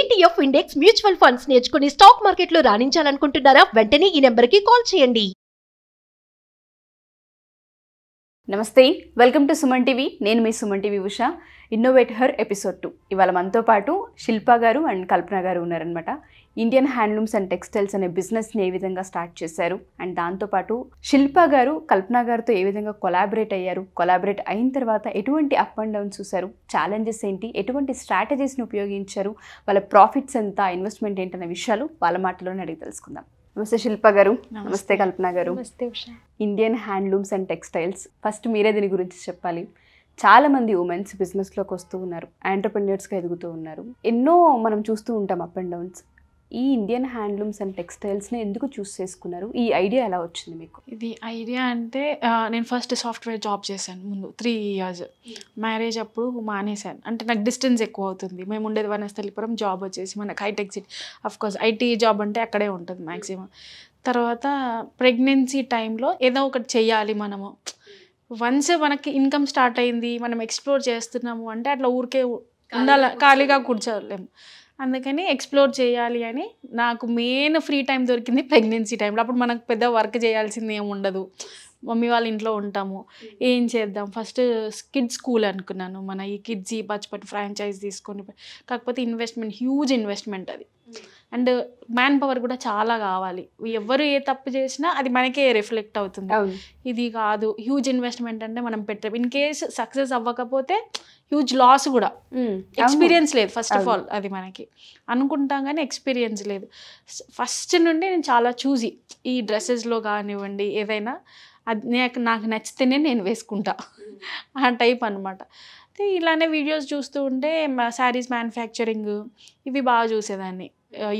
ETF index mutual funds నేర్చుకుని stock మార్కెట్లో రాణించాలనుకుంటున్నారా వెంటనే ఈ నెంబర్ కి కాల్ చేయండి నమస్తే వెల్కమ్ టు సుమన్ టీవీ నేను మీ Suman TV Usha innovate her episode two ఇవాళ మనతో పాటు శిల్పా గారు అండ్ కల్పన గారు ఉన్నారనమాట ఇండియన్ హ్యాండ్లూమ్స్ అండ్ టెక్స్టైల్స్ అనే బిజినెస్ని ఏ విధంగా స్టార్ట్ చేశారు అండ్ దాంతోపాటు శిల్ప గారు కల్పన గారితో ఏ విధంగా కొలాబరేట్ అయ్యారు కొలాబరేట్ అయిన తర్వాత ఎటువంటి అప్ అండ్ డౌన్స్ చూశారు ఛాలెంజెస్ ఏంటి ఎటువంటి స్ట్రాటజీస్ని ఉపయోగించారు వాళ్ళ ప్రాఫిట్స్ ఎంత ఇన్వెస్ట్మెంట్ ఏంటనే విషయాలు వాళ్ళ మాటలోనే అడిగి తెలుసుకుందాం నమస్తే శిల్ప గారు నమస్తే Kalpana garu Indian handlooms and textiles first మీరే దీని గురించి చెప్పాలి చాలామంది ఉమెన్స్ బిజినెస్లోకి వస్తూ ఉన్నారు ఎంటర్ప్రెన్యూర్స్గా ఎదుగుతూ ఉన్నారు ఎన్నో మనం చూస్తూ ఉంటాం అప్ అండ్ డౌన్స్ ఈ ఇండియన్ హ్యాండ్లూమ్స్ అండ్ టెక్స్టైల్స్ని ఎందుకు చూస్ చేసుకున్నారు ఈ ఐడియా ఎలా వచ్చింది మీకు ఇది ఐడియా అంటే నేను ఫస్ట్ సాఫ్ట్వేర్ జాబ్ చేశాను ముందు త్రీ ఇయర్స్ మ్యారేజ్ అప్పుడు మానేశాను అంటే నాకు డిస్టెన్స్ ఎక్కువ అవుతుంది మేము ఉండేది వనస్థలిపురం జాబ్ వచ్చేసి మనకు హైటెక్ సిటీ అఫ్కోర్స్ ఐటీ జాబ్ అంటే అక్కడే ఉంటుంది మ్యాక్సిమం తర్వాత ప్రెగ్నెన్సీ టైంలో ఏదో ఒకటి చేయాలి మనము వన్స్ మనకి ఇన్కమ్ స్టార్ట్ అయింది మనం ఎక్స్ప్లోర్ చేస్తున్నాము అంటే అట్లా ఊరికే ఉండాలి ఖాళీగా కూర్చోలేము అందుకని ఎక్స్ప్లోర్ చేయాలి అని నాకు మెయిన్ ఫ్రీ టైం దొరికింది ప్రెగ్నెన్సీ టైంలో అప్పుడు మనకు పెద్ద వర్క్ చేయాల్సింది ఏమి ఉండదు మమ్మీ వాళ్ళ ఇంట్లో ఉంటాము ఏం చేద్దాం ఫస్ట్ కిడ్స్ స్కూల్ అనుకున్నాను మన ఈ కిడ్స్ ఈ పచ్చిపట్టు ఫ్రాంచైజ్ తీసుకొని కాకపోతే ఇన్వెస్ట్మెంట్ హ్యూజ్ ఇన్వెస్ట్మెంట్ అది అండ్ మ్యాన్ పవర్ కూడా చాలా కావాలి ఎవరు ఏ తప్పు చేసినా అది మనకే రిఫ్లెక్ట్ అవుతుంది ఇది కాదు హ్యూజ్ ఇన్వెస్ట్మెంట్ అంటే మనం పెట్టే ఇన్ కేస్ సక్సెస్ అవ్వకపోతే హ్యూజ్ లాస్ కూడా ఎక్స్పీరియన్స్ లేదు ఫస్ట్ ఆఫ్ ఆల్ అది మనకి అనుకుంటాం కానీ ఎక్స్పీరియన్స్ లేదు ఫస్ట్ నుండి నేను చాలా చూసి ఈ డ్రెస్సెస్లో కానివ్వండి ఏదైనా అది నాకు నాకు నచ్చితేనే నేను వేసుకుంటా ఆ టైప్ అనమాట ఇలానే వీడియోస్ చూస్తూ ఉంటే శారీస్ మ్యానుఫ్యాక్చరింగ్ ఇవి బాగా చూసేదాన్ని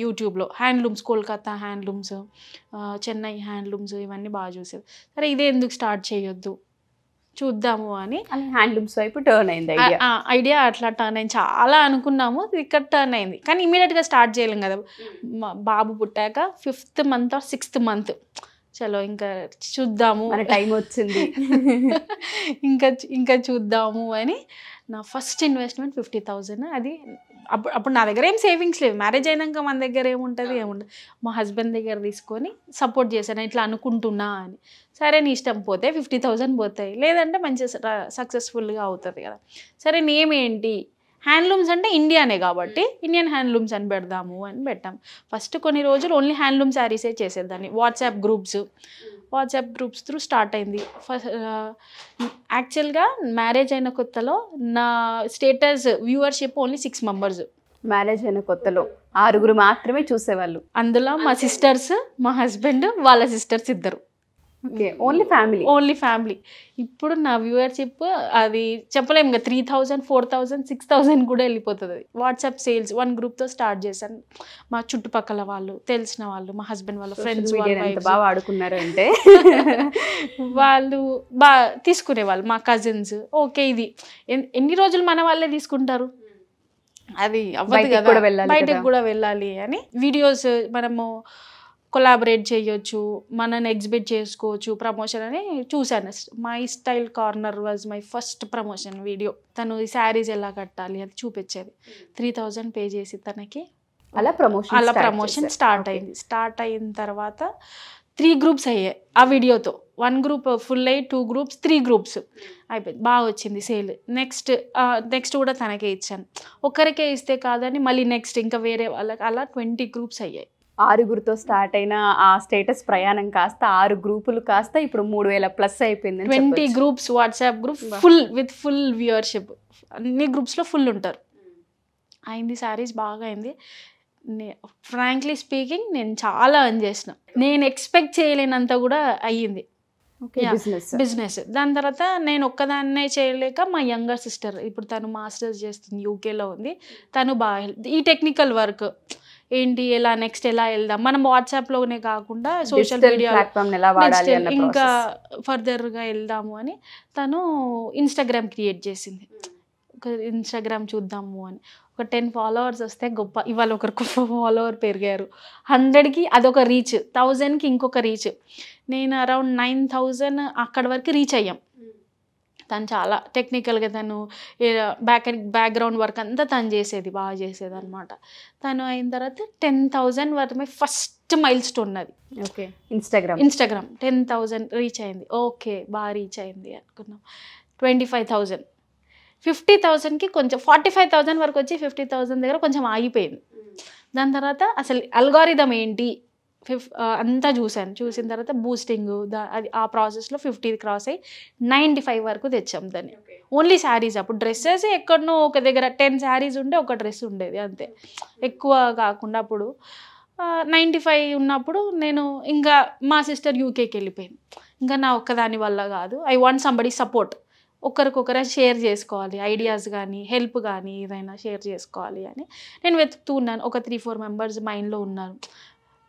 యూట్యూబ్లో handlooms Kolkata handlooms Chennai handlooms ఇవన్నీ బాగా చూసేది సరే ఇదే ఎందుకు స్టార్ట్ చేయొద్దు చూద్దాము అని హ్యాండ్లూమ్స్ వైపు టర్న్ అయింది ఐడియా అట్లా టర్న్ అయింది చాలా అనుకున్నాము ఇక్కడ టర్న్ అయింది కానీ ఇమీడియట్గా స్టార్ట్ చేయలేం కదా hmm. బాబు పుట్టాక fifth month or sixth month చలో ఇంకా చూద్దాము టైం వచ్చింది ఇంకా ఇంకా చూద్దాము అని నా ఫస్ట్ ఇన్వెస్ట్మెంట్ ఫిఫ్టీ థౌజండ్ అది అప్పుడు అప్పుడు నా దగ్గర ఏం సేవింగ్స్ లేవు మ్యారేజ్ అయినాక మన దగ్గర ఏముంటుంది ఏముండదు మా హస్బెండ్ దగ్గర తీసుకొని సపోర్ట్ చేశాను ఇట్లా అనుకుంటున్నా అని సరే నీ ఇష్టం పోతే ఫిఫ్టీ థౌజండ్ పోతాయి లేదంటే మంచి సక్సెస్ఫుల్గా అవుతుంది కదా సరే నేమేంటి హ్యాండ్లూమ్స్ అంటే ఇండియానే కాబట్టి hmm. ఇండియన్ హ్యాండ్లూమ్స్ అని పెడదాము అని పెట్టాం ఫస్ట్ కొన్ని రోజులు ఓన్లీ హ్యాండ్లూమ్ శారీసే చేసేదాన్ని WhatsApp groups hmm. WhatsApp groups through start అయింది ఫస్ట్ యాక్చువల్గా మ్యారేజ్ అయిన కొత్తలో నా status viewership only six members marriage అయిన కొత్తలో ఆరుగురు మాత్రమే చూసేవాళ్ళు అందులో మా సిస్టర్స్ మా హస్బెండ్ వాళ్ళ సిస్టర్స్ ఇద్దరు ఓన్లీ ఫ్యామిలీ ఓన్లీ ఫ్యామిలీ ఇప్పుడు నా చిప్ అది చెప్పలేము ఇంకా three thousand four thousand six thousand కూడా వెళ్ళిపోతుంది అది వాట్సాప్ సేల్స్ వన్ గ్రూప్తో స్టార్ట్ చేశాను మా చుట్టుపక్కల వాళ్ళు తెలిసిన వాళ్ళు మా హస్బెండ్ వాళ్ళ ఫ్రెండ్స్ బాగా ఆడుకున్నారు అంటే వాళ్ళు బాగా వాళ్ళు మా కజిన్స్ ఓకే ఇది ఎన్ని రోజులు మన వాళ్ళే తీసుకుంటారు అది అవ్వదు కదా బయటకు కూడా వెళ్ళాలి అని వీడియోస్ మనము కొలాబరేట్ చేయొచ్చు మనని ఎగ్జిబిట్ చేసుకోవచ్చు ప్రమోషన్ అని చూశాను my style corner was my first promotion video తను ఈ శారీస్ ఎలా కట్టాలి అది చూపించేది త్రీ థౌజండ్ పే చేసి తనకి అలా ప్రమోషన్ అలా ప్రమోషన్ స్టార్ట్ అయింది స్టార్ట్ అయిన తర్వాత త్రీ గ్రూప్స్ అయ్యాయి ఆ వీడియోతో వన్ గ్రూప్ ఫుల్ అయ్యి టూ గ్రూప్స్ త్రీ గ్రూప్స్ అయిపోయింది బాగా వచ్చింది సేల్ నెక్స్ట్ నెక్స్ట్ కూడా తనకే ఇచ్చాను ఒక్కరికే ఇస్తే కాదని మళ్ళీ నెక్స్ట్ ఇంకా వేరే వాళ్ళకి అలా ట్వంటీ గ్రూప్స్ అయ్యాయి ఆరుగురితో స్టార్ట్ అయిన ఆ స్టేటస్ ప్రయాణం కాస్త ఆరు గ్రూపులు కాస్త ఇప్పుడు మూడు వేల ప్లస్ అయిపోయింది twenty groups WhatsApp group full with full viewership అన్ని గ్రూప్స్లో ఫుల్ ఉంటారు అయింది శారీస్ బాగా అయింది ఫ్రాంక్లీ స్పీకింగ్ నేను చాలా ఎర్న్ చేసిన నేను ఎక్స్పెక్ట్ చేయలేనంత కూడా అయ్యింది బిజినెస్ దాని తర్వాత నేను ఒక్కదాన్నే చేయలేక మా యంగర్ సిస్టర్ ఇప్పుడు తను మాస్టర్స్ చేస్తుంది యూకేలో ఉంది తను బాగా ఈ టెక్నికల్ వర్క్ ఏంటి ఎలా నెక్స్ట్ ఎలా వెళ్దాం మనం వాట్సాప్ లోనే కాకుండా సోషల్ మీడియా ఇంకా ఫర్దర్ గా వెళ్దాము అని తను ఇన్స్టాగ్రామ్ క్రియేట్ చేసింది ఇన్స్టాగ్రామ్ చూద్దాము అని ఒక టెన్ ఫాలోవర్స్ వస్తే గొప్ప ఇవాళ ఒకరికి ఫాలోవర్ పెరిగారు హండ్రెడ్కి అదొక రీచ్ థౌజండ్కి ఇంకొక రీచ్ నేను అరౌండ్ నైన్ థౌజండ్ అక్కడి వరకు రీచ్ అయ్యాం తను చాలా టెక్నికల్గా తను బ్యాక్ బ్యాక్గ్రౌండ్ వర్క్ అంతా తను చేసేది బాగా చేసేది అనమాట తను అయిన తర్వాత టెన్ థౌజండ్ వరమే ఫస్ట్ మైల్ స్టోన్ అది okay Instagram Instagram ten thousand reach అయింది ఓకే బాగా రీచ్ అయింది అనుకున్నాం ట్వంటీ ఫైవ్ థౌజండ్ ఫిఫ్టీ థౌజండ్కి కొంచెం ఫార్టీ ఫైవ్ థౌజండ్ వరకు వచ్చి ఫిఫ్టీ థౌజండ్ దగ్గర కొంచెం ఆగిపోయింది hmm. దాని తర్వాత అసలు అల్గారిథం ఏంటి ఫిఫ్ అంతా చూశాను చూసిన తర్వాత బూస్టింగ్ అది ఆ ప్రాసెస్లో ఫిఫ్టీ క్రాస్ అయ్యి నైంటీ ఫైవ్ వరకు తెచ్చాం దాన్ని ఓన్లీ శారీస్ అప్పుడు డ్రెస్సెస్ ఎక్కడనో ఒక దగ్గర టెన్ శారీస్ ఉండే ఒక డ్రెస్ ఉండేది అంతే ఎక్కువ కాకుండా అప్పుడు నైంటీ ఫైవ్ ఉన్నప్పుడు నేను ఇంకా మా సిస్టర్ యూకేకి వెళ్ళిపోయాను ఇంకా నా ఒక్కదాని వల్ల కాదు ఐ వాంట్ సంబడి సపోర్ట్ ఒకరికొకరు షేర్ చేసుకోవాలి ఐడియాస్ కానీ హెల్ప్ కానీ ఏదైనా షేర్ చేసుకోవాలి అని నేను వెతుకుతూ ఉన్నాను ఒక త్రీ ఫోర్ మెంబర్స్ మైండ్లో ఉన్నారు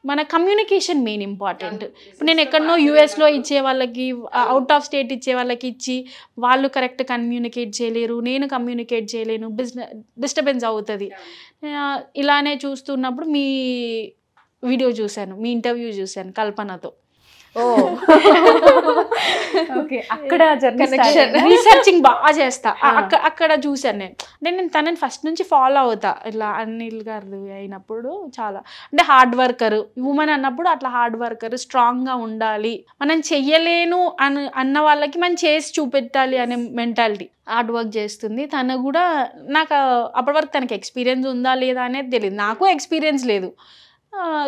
మన కమ్యూనికేషన్ మెయిన్ ఇంపార్టెంట్ ఇప్పుడు నేను ఎక్కడనో యూఎస్లో ఇచ్చే వాళ్ళకి అవుట్ ఆఫ్ స్టేట్ ఇచ్చే వాళ్ళకి ఇచ్చి వాళ్ళు కరెక్ట్ కమ్యూనికేట్ చేయలేరు నేను కమ్యూనికేట్ చేయలేను బిజినెస్ డిస్టర్బెన్స్ అవుతుంది ఇలానే చూస్తున్నప్పుడు మీ వీడియో చూశాను మీ ఇంటర్వ్యూ చూశాను కల్పనతో ఓకే అక్కడ రీసెర్చింగ్ బాగా చేస్తా అక్కడ అక్కడ చూసాను నేను అంటే నేను తనని ఫస్ట్ నుంచి ఫాలో అవుతా ఇట్లా అనిల్ గారు అయినప్పుడు చాలా అంటే హార్డ్ వర్కర్ ఉమెన్ అన్నప్పుడు అట్లా హార్డ్ వర్కర్ స్ట్రాంగ్గా ఉండాలి మనం చెయ్యలేను అని అన్న వాళ్ళకి మనం చేసి చూపెట్టాలి అనే మెంటాలిటీ హార్డ్ వర్క్ చేస్తుంది తను కూడా నాకు అప్పటి వరకు తనకి ఎక్స్పీరియన్స్ ఉందా లేదా అనేది తెలియదు నాకు ఎక్స్పీరియన్స్ లేదు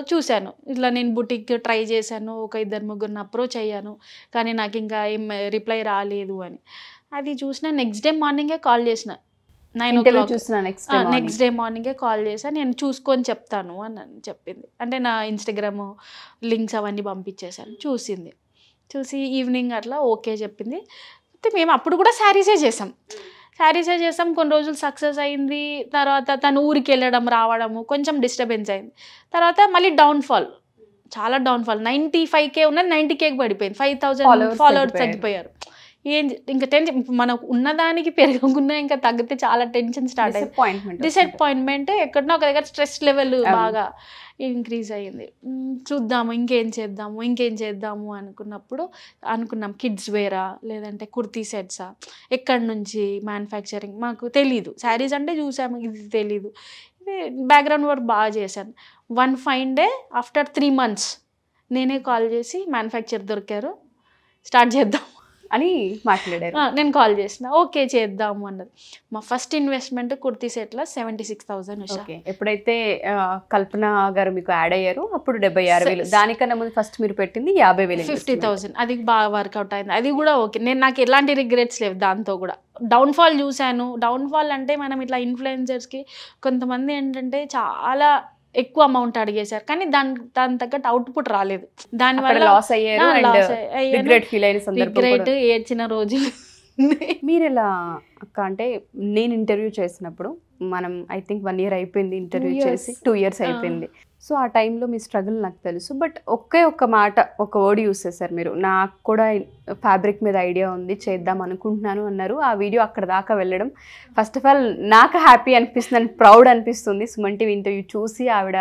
చూశాను ఇట్లా నేను బుటిక్ ట్రై చేశాను ఒక ఇద్దరు ముగ్గురిని అప్రోచ్ అయ్యాను కానీ నాకు ఇంకా ఏం రిప్లై రాలేదు అని అది చూసిన నెక్స్ట్ డే మార్నింగే కాల్ చేసిన నైన్ నెక్స్ట్ డే మార్నింగే కాల్ చేసా నేను చూసుకొని చెప్తాను అని చెప్పింది అంటే నా ఇన్స్టాగ్రామ్ లింక్స్ అవన్నీ పంపించేశాను చూసింది చూసి ఈవినింగ్ అట్లా ఓకే చెప్పింది అయితే మేము అప్పుడు కూడా శారీసే చేసాం శారీసే చేస్తాం కొన్ని రోజులు సక్సెస్ అయింది తర్వాత తను ఊరికి వెళ్ళడం రావడము కొంచెం డిస్టర్బెన్స్ అయింది తర్వాత మళ్ళీ డౌన్ఫాల్ చాలా డౌన్ఫాల్ నైంటీ ఫైవ్ కే ఉన్నది నైంటీ కేక్ పడిపోయింది ఫైవ్ థౌసండ్ ఫాలోవర్స్ తగ్గిపోయారు ఏం ఇంకా టెన్షన్ మనకు ఉన్నదానికి పెరగకుండా ఇంకా తగ్గితే చాలా టెన్షన్ స్టార్ట్ అయింది డిసప్పాయింట్మెంట్ ఎక్కడన్నా ఒక దగ్గర స్ట్రెస్ లెవెల్ బాగా ఇంక్రీజ్ అయ్యింది చూద్దాము ఇంకేం చేద్దాము ఇంకేం చేద్దాము అనుకున్నప్పుడు అనుకున్నాం కిడ్స్ వేరా లేదంటే కుర్తీ సెట్సా ఎక్కడి నుంచి మ్యానుఫ్యాక్చరింగ్ మాకు తెలీదు శారీస్ అంటే చూసాము ఇది తెలీదు ఇది బ్యాక్గ్రౌండ్ వర్క్ బాగా చేశాను one fine day after three months నేనే కాల్ చేసి మ్యానుఫ్యాక్చర్ దొరికారు స్టార్ట్ చేద్దాం అని మాట్లాడారు నేను కాల్ చేసిన ఓకే చేద్దాము అన్నది మా ఫస్ట్ ఇన్వెస్ట్మెంట్ కుర్తీ సెట్లో సెవెంటీ సిక్స్ థౌసండ్ ఓకే ఎప్పుడైతే కల్పన గారు మీకు యాడ్ అయ్యారు అప్పుడు డెబ్బై ఆరు వేలు దానికన్నా ముందు ఫస్ట్ మీరు పెట్టింది యాభై వేలు ఫిఫ్టీ థౌసండ్ అది బాగా వర్కౌట్ అయింది అది కూడా ఓకే నేను నాకు ఎలాంటి రిగ్రెట్స్ లేవు దాంతో కూడా డౌన్ఫాల్ చూశాను డౌన్ఫాల్ అంటే మనం ఇట్లా ఇన్ఫ్లుయెన్సర్స్కి కొంతమంది ఏంటంటే చాలా ఎక్కువ అమౌంట్ అడిగేశారు కానీ దాని దాని తగ్గట్టు అవుట్పుట్ రాలేదు దాని వల్ల లాస్ రిగ్రెట్ ఏడ్చిన రోజు మీరు ఎలా అక్క అంటే నేను ఇంటర్వ్యూ చేసినప్పుడు మనం ఐ థింక్ వన్ ఇయర్ అయిపోయింది ఇంటర్వ్యూ చేసి టూ ఇయర్స్ అయిపోయింది సో ఆ టైంలో మీ స్ట్రగుల్ నాకు తెలుసు బట్ ఒకే ఒక్క మాట ఒక వర్డ్ యూస్ చేశారు మీరు నాకు కూడా ఫ్యాబ్రిక్ మీద ఐడియా ఉంది చేద్దాం అనుకుంటున్నాను అన్నారు ఆ వీడియో అక్కడ దాకా వెళ్ళడం ఫస్ట్ ఆఫ్ ఆల్ నాకు హ్యాపీ అనిపిస్తుంది అండ్ ప్రౌడ్ అనిపిస్తుంది సుమన్ టీవీ ఇంటర్వ్యూ చూసి ఆవిడ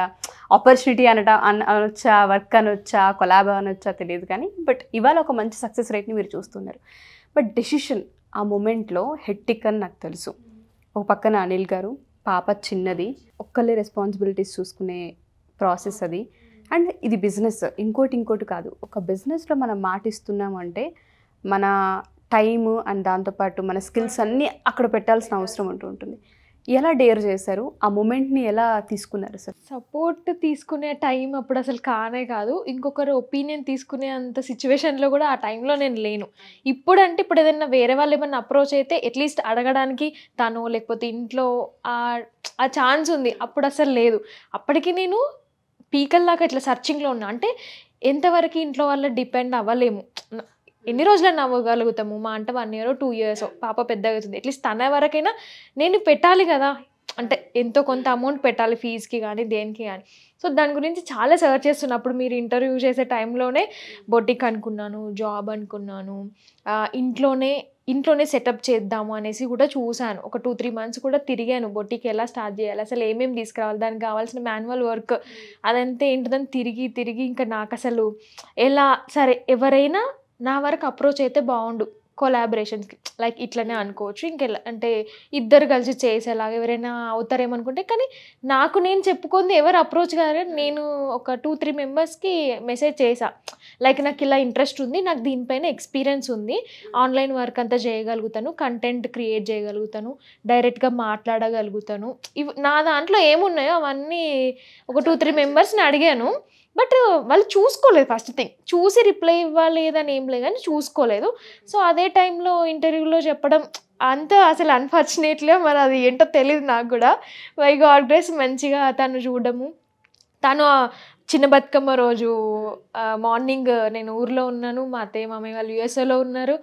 ఆపర్చునిటీ అనట అనొచ్చా వర్క్ అనొచ్చా కొలాబ్ అనొచ్చా తెలియదు కానీ బట్ ఇవాళ ఒక మంచి సక్సెస్ రేట్ని మీరు చూస్తున్నారు బట్ డెసిషన్ ఆ మూమెంట్లో హెట్టిక్ అని నాకు తెలుసు ఒక పక్కన అనిల్ గారు పాప చిన్నది ఒక్కళ్ళే రెస్పాన్సిబిలిటీస్ చూసుకునే ప్రాసెస్ అది అండ్ ఇది బిజినెస్ ఇంకోటి ఇంకోటి కాదు ఒక బిజినెస్లో మనం మాటిస్తున్నామంటే మన టైము అండ్ దాంతోపాటు మన స్కిల్స్ అన్నీ అక్కడ పెట్టాల్సిన అవసరం ఉంటూ ఉంటుంది ఎలా డేర్ చేశారు ఆ మూమెంట్ని ఎలా తీసుకున్నారు సార్ సపోర్ట్ తీసుకునే టైం అప్పుడు అసలు కానే కాదు ఇంకొకరు ఒపీనియన్ తీసుకునే అంత సిచ్యువేషన్లో కూడా ఆ టైంలో నేను లేను ఇప్పుడు అంటే ఇప్పుడు ఏదైనా వేరే వాళ్ళు ఏమైనా అప్రోచ్ అయితే అట్లీస్ట్ అడగడానికి తను లేకపోతే ఇంట్లో ఆ ఛాన్స్ ఉంది అప్పుడు అసలు లేదు అప్పటికి నేను పీకల్ దాకా ఇట్లా సర్చింగ్లో ఉన్నా అంటే ఎంతవరకు ఇంట్లో వాళ్ళ డిపెండ్ అవ్వలేము ఎన్ని రోజులైనా అవ్వగలుగుతాము మా అంటే వన్ ఇయర్ టూ ఇయర్స్ పాప పెద్దగా అవుతుంది అట్లీస్ట్ తన వరకైనా నేను పెట్టాలి కదా అంటే ఎంతో కొంత అమౌంట్ పెట్టాలి ఫీజుకి కానీ దేనికి కానీ సో దాని గురించి చాలా సెర్చ్ చేస్తున్నప్పుడు మీరు ఇంటర్వ్యూ చేసే టైంలోనే బొటిక్ అనుకున్నాను జాబ్ అనుకున్నాను ఇంట్లోనే ఇంట్లోనే సెటప్ చేద్దాము అనేసి కూడా చూశాను ఒక టూ త్రీ మంత్స్ కూడా తిరిగాను బొట్టికి ఎలా స్టార్ట్ చేయాలి అసలు ఏమేమి తీసుకురావాలి దానికి కావాల్సిన మాన్యువల్ వర్క్ hmm. అదంతా ఏంటిదని తిరిగి తిరిగి ఇంకా నాకు అసలు ఎలా సరే ఎవరైనా నా వరకు అప్రోచ్ అయితే బాగుండు కొలాబరేషన్స్కి లైక్ ఇట్లనే అనుకోవచ్చు ఇంకెలా అంటే ఇద్దరు కలిసి చేసేలాగా ఎవరైనా అవుతారేమో అనుకుంటే కానీ నాకు నేను చెప్పుకుంది ఎవరు అప్రోచ్ కాదు నేను ఒక టూ త్రీ మెంబర్స్కి మెసేజ్ చేసా లైక్ నాకు ఇలా ఇంట్రెస్ట్ ఉంది నాకు దీనిపైన ఎక్స్పీరియన్స్ ఉంది ఆన్లైన్ వర్క్ అంతా చేయగలుగుతాను కంటెంట్ క్రియేట్ చేయగలుగుతాను డైరెక్ట్గా మాట్లాడగలుగుతాను ఇవి నా దాంట్లో ఏమున్నాయో అవన్నీ ఒక టూ త్రీ మెంబర్స్ని అడిగాను బట్ వాళ్ళు చూసుకోలేదు ఫస్ట్ థింగ్ చూసి రిప్లై ఇవ్వలేదని ఏం లేదు కానీ చూసుకోలేదు సో అదే టైంలో ఇంటర్వ్యూలో చెప్పడం అంత అసలు అన్ఫార్చునేట్లీ మరి అది ఏంటో తెలియదు నాకు కూడా వై గాడ్ మంచిగా తను చూడము తను చిన్న బతుకమ్మ రోజు మార్నింగ్ నేను ఊర్లో ఉన్నాను మా అత్తయ్య మామయ్య వాళ్ళు యుఎస్ఏలో ఉన్నారు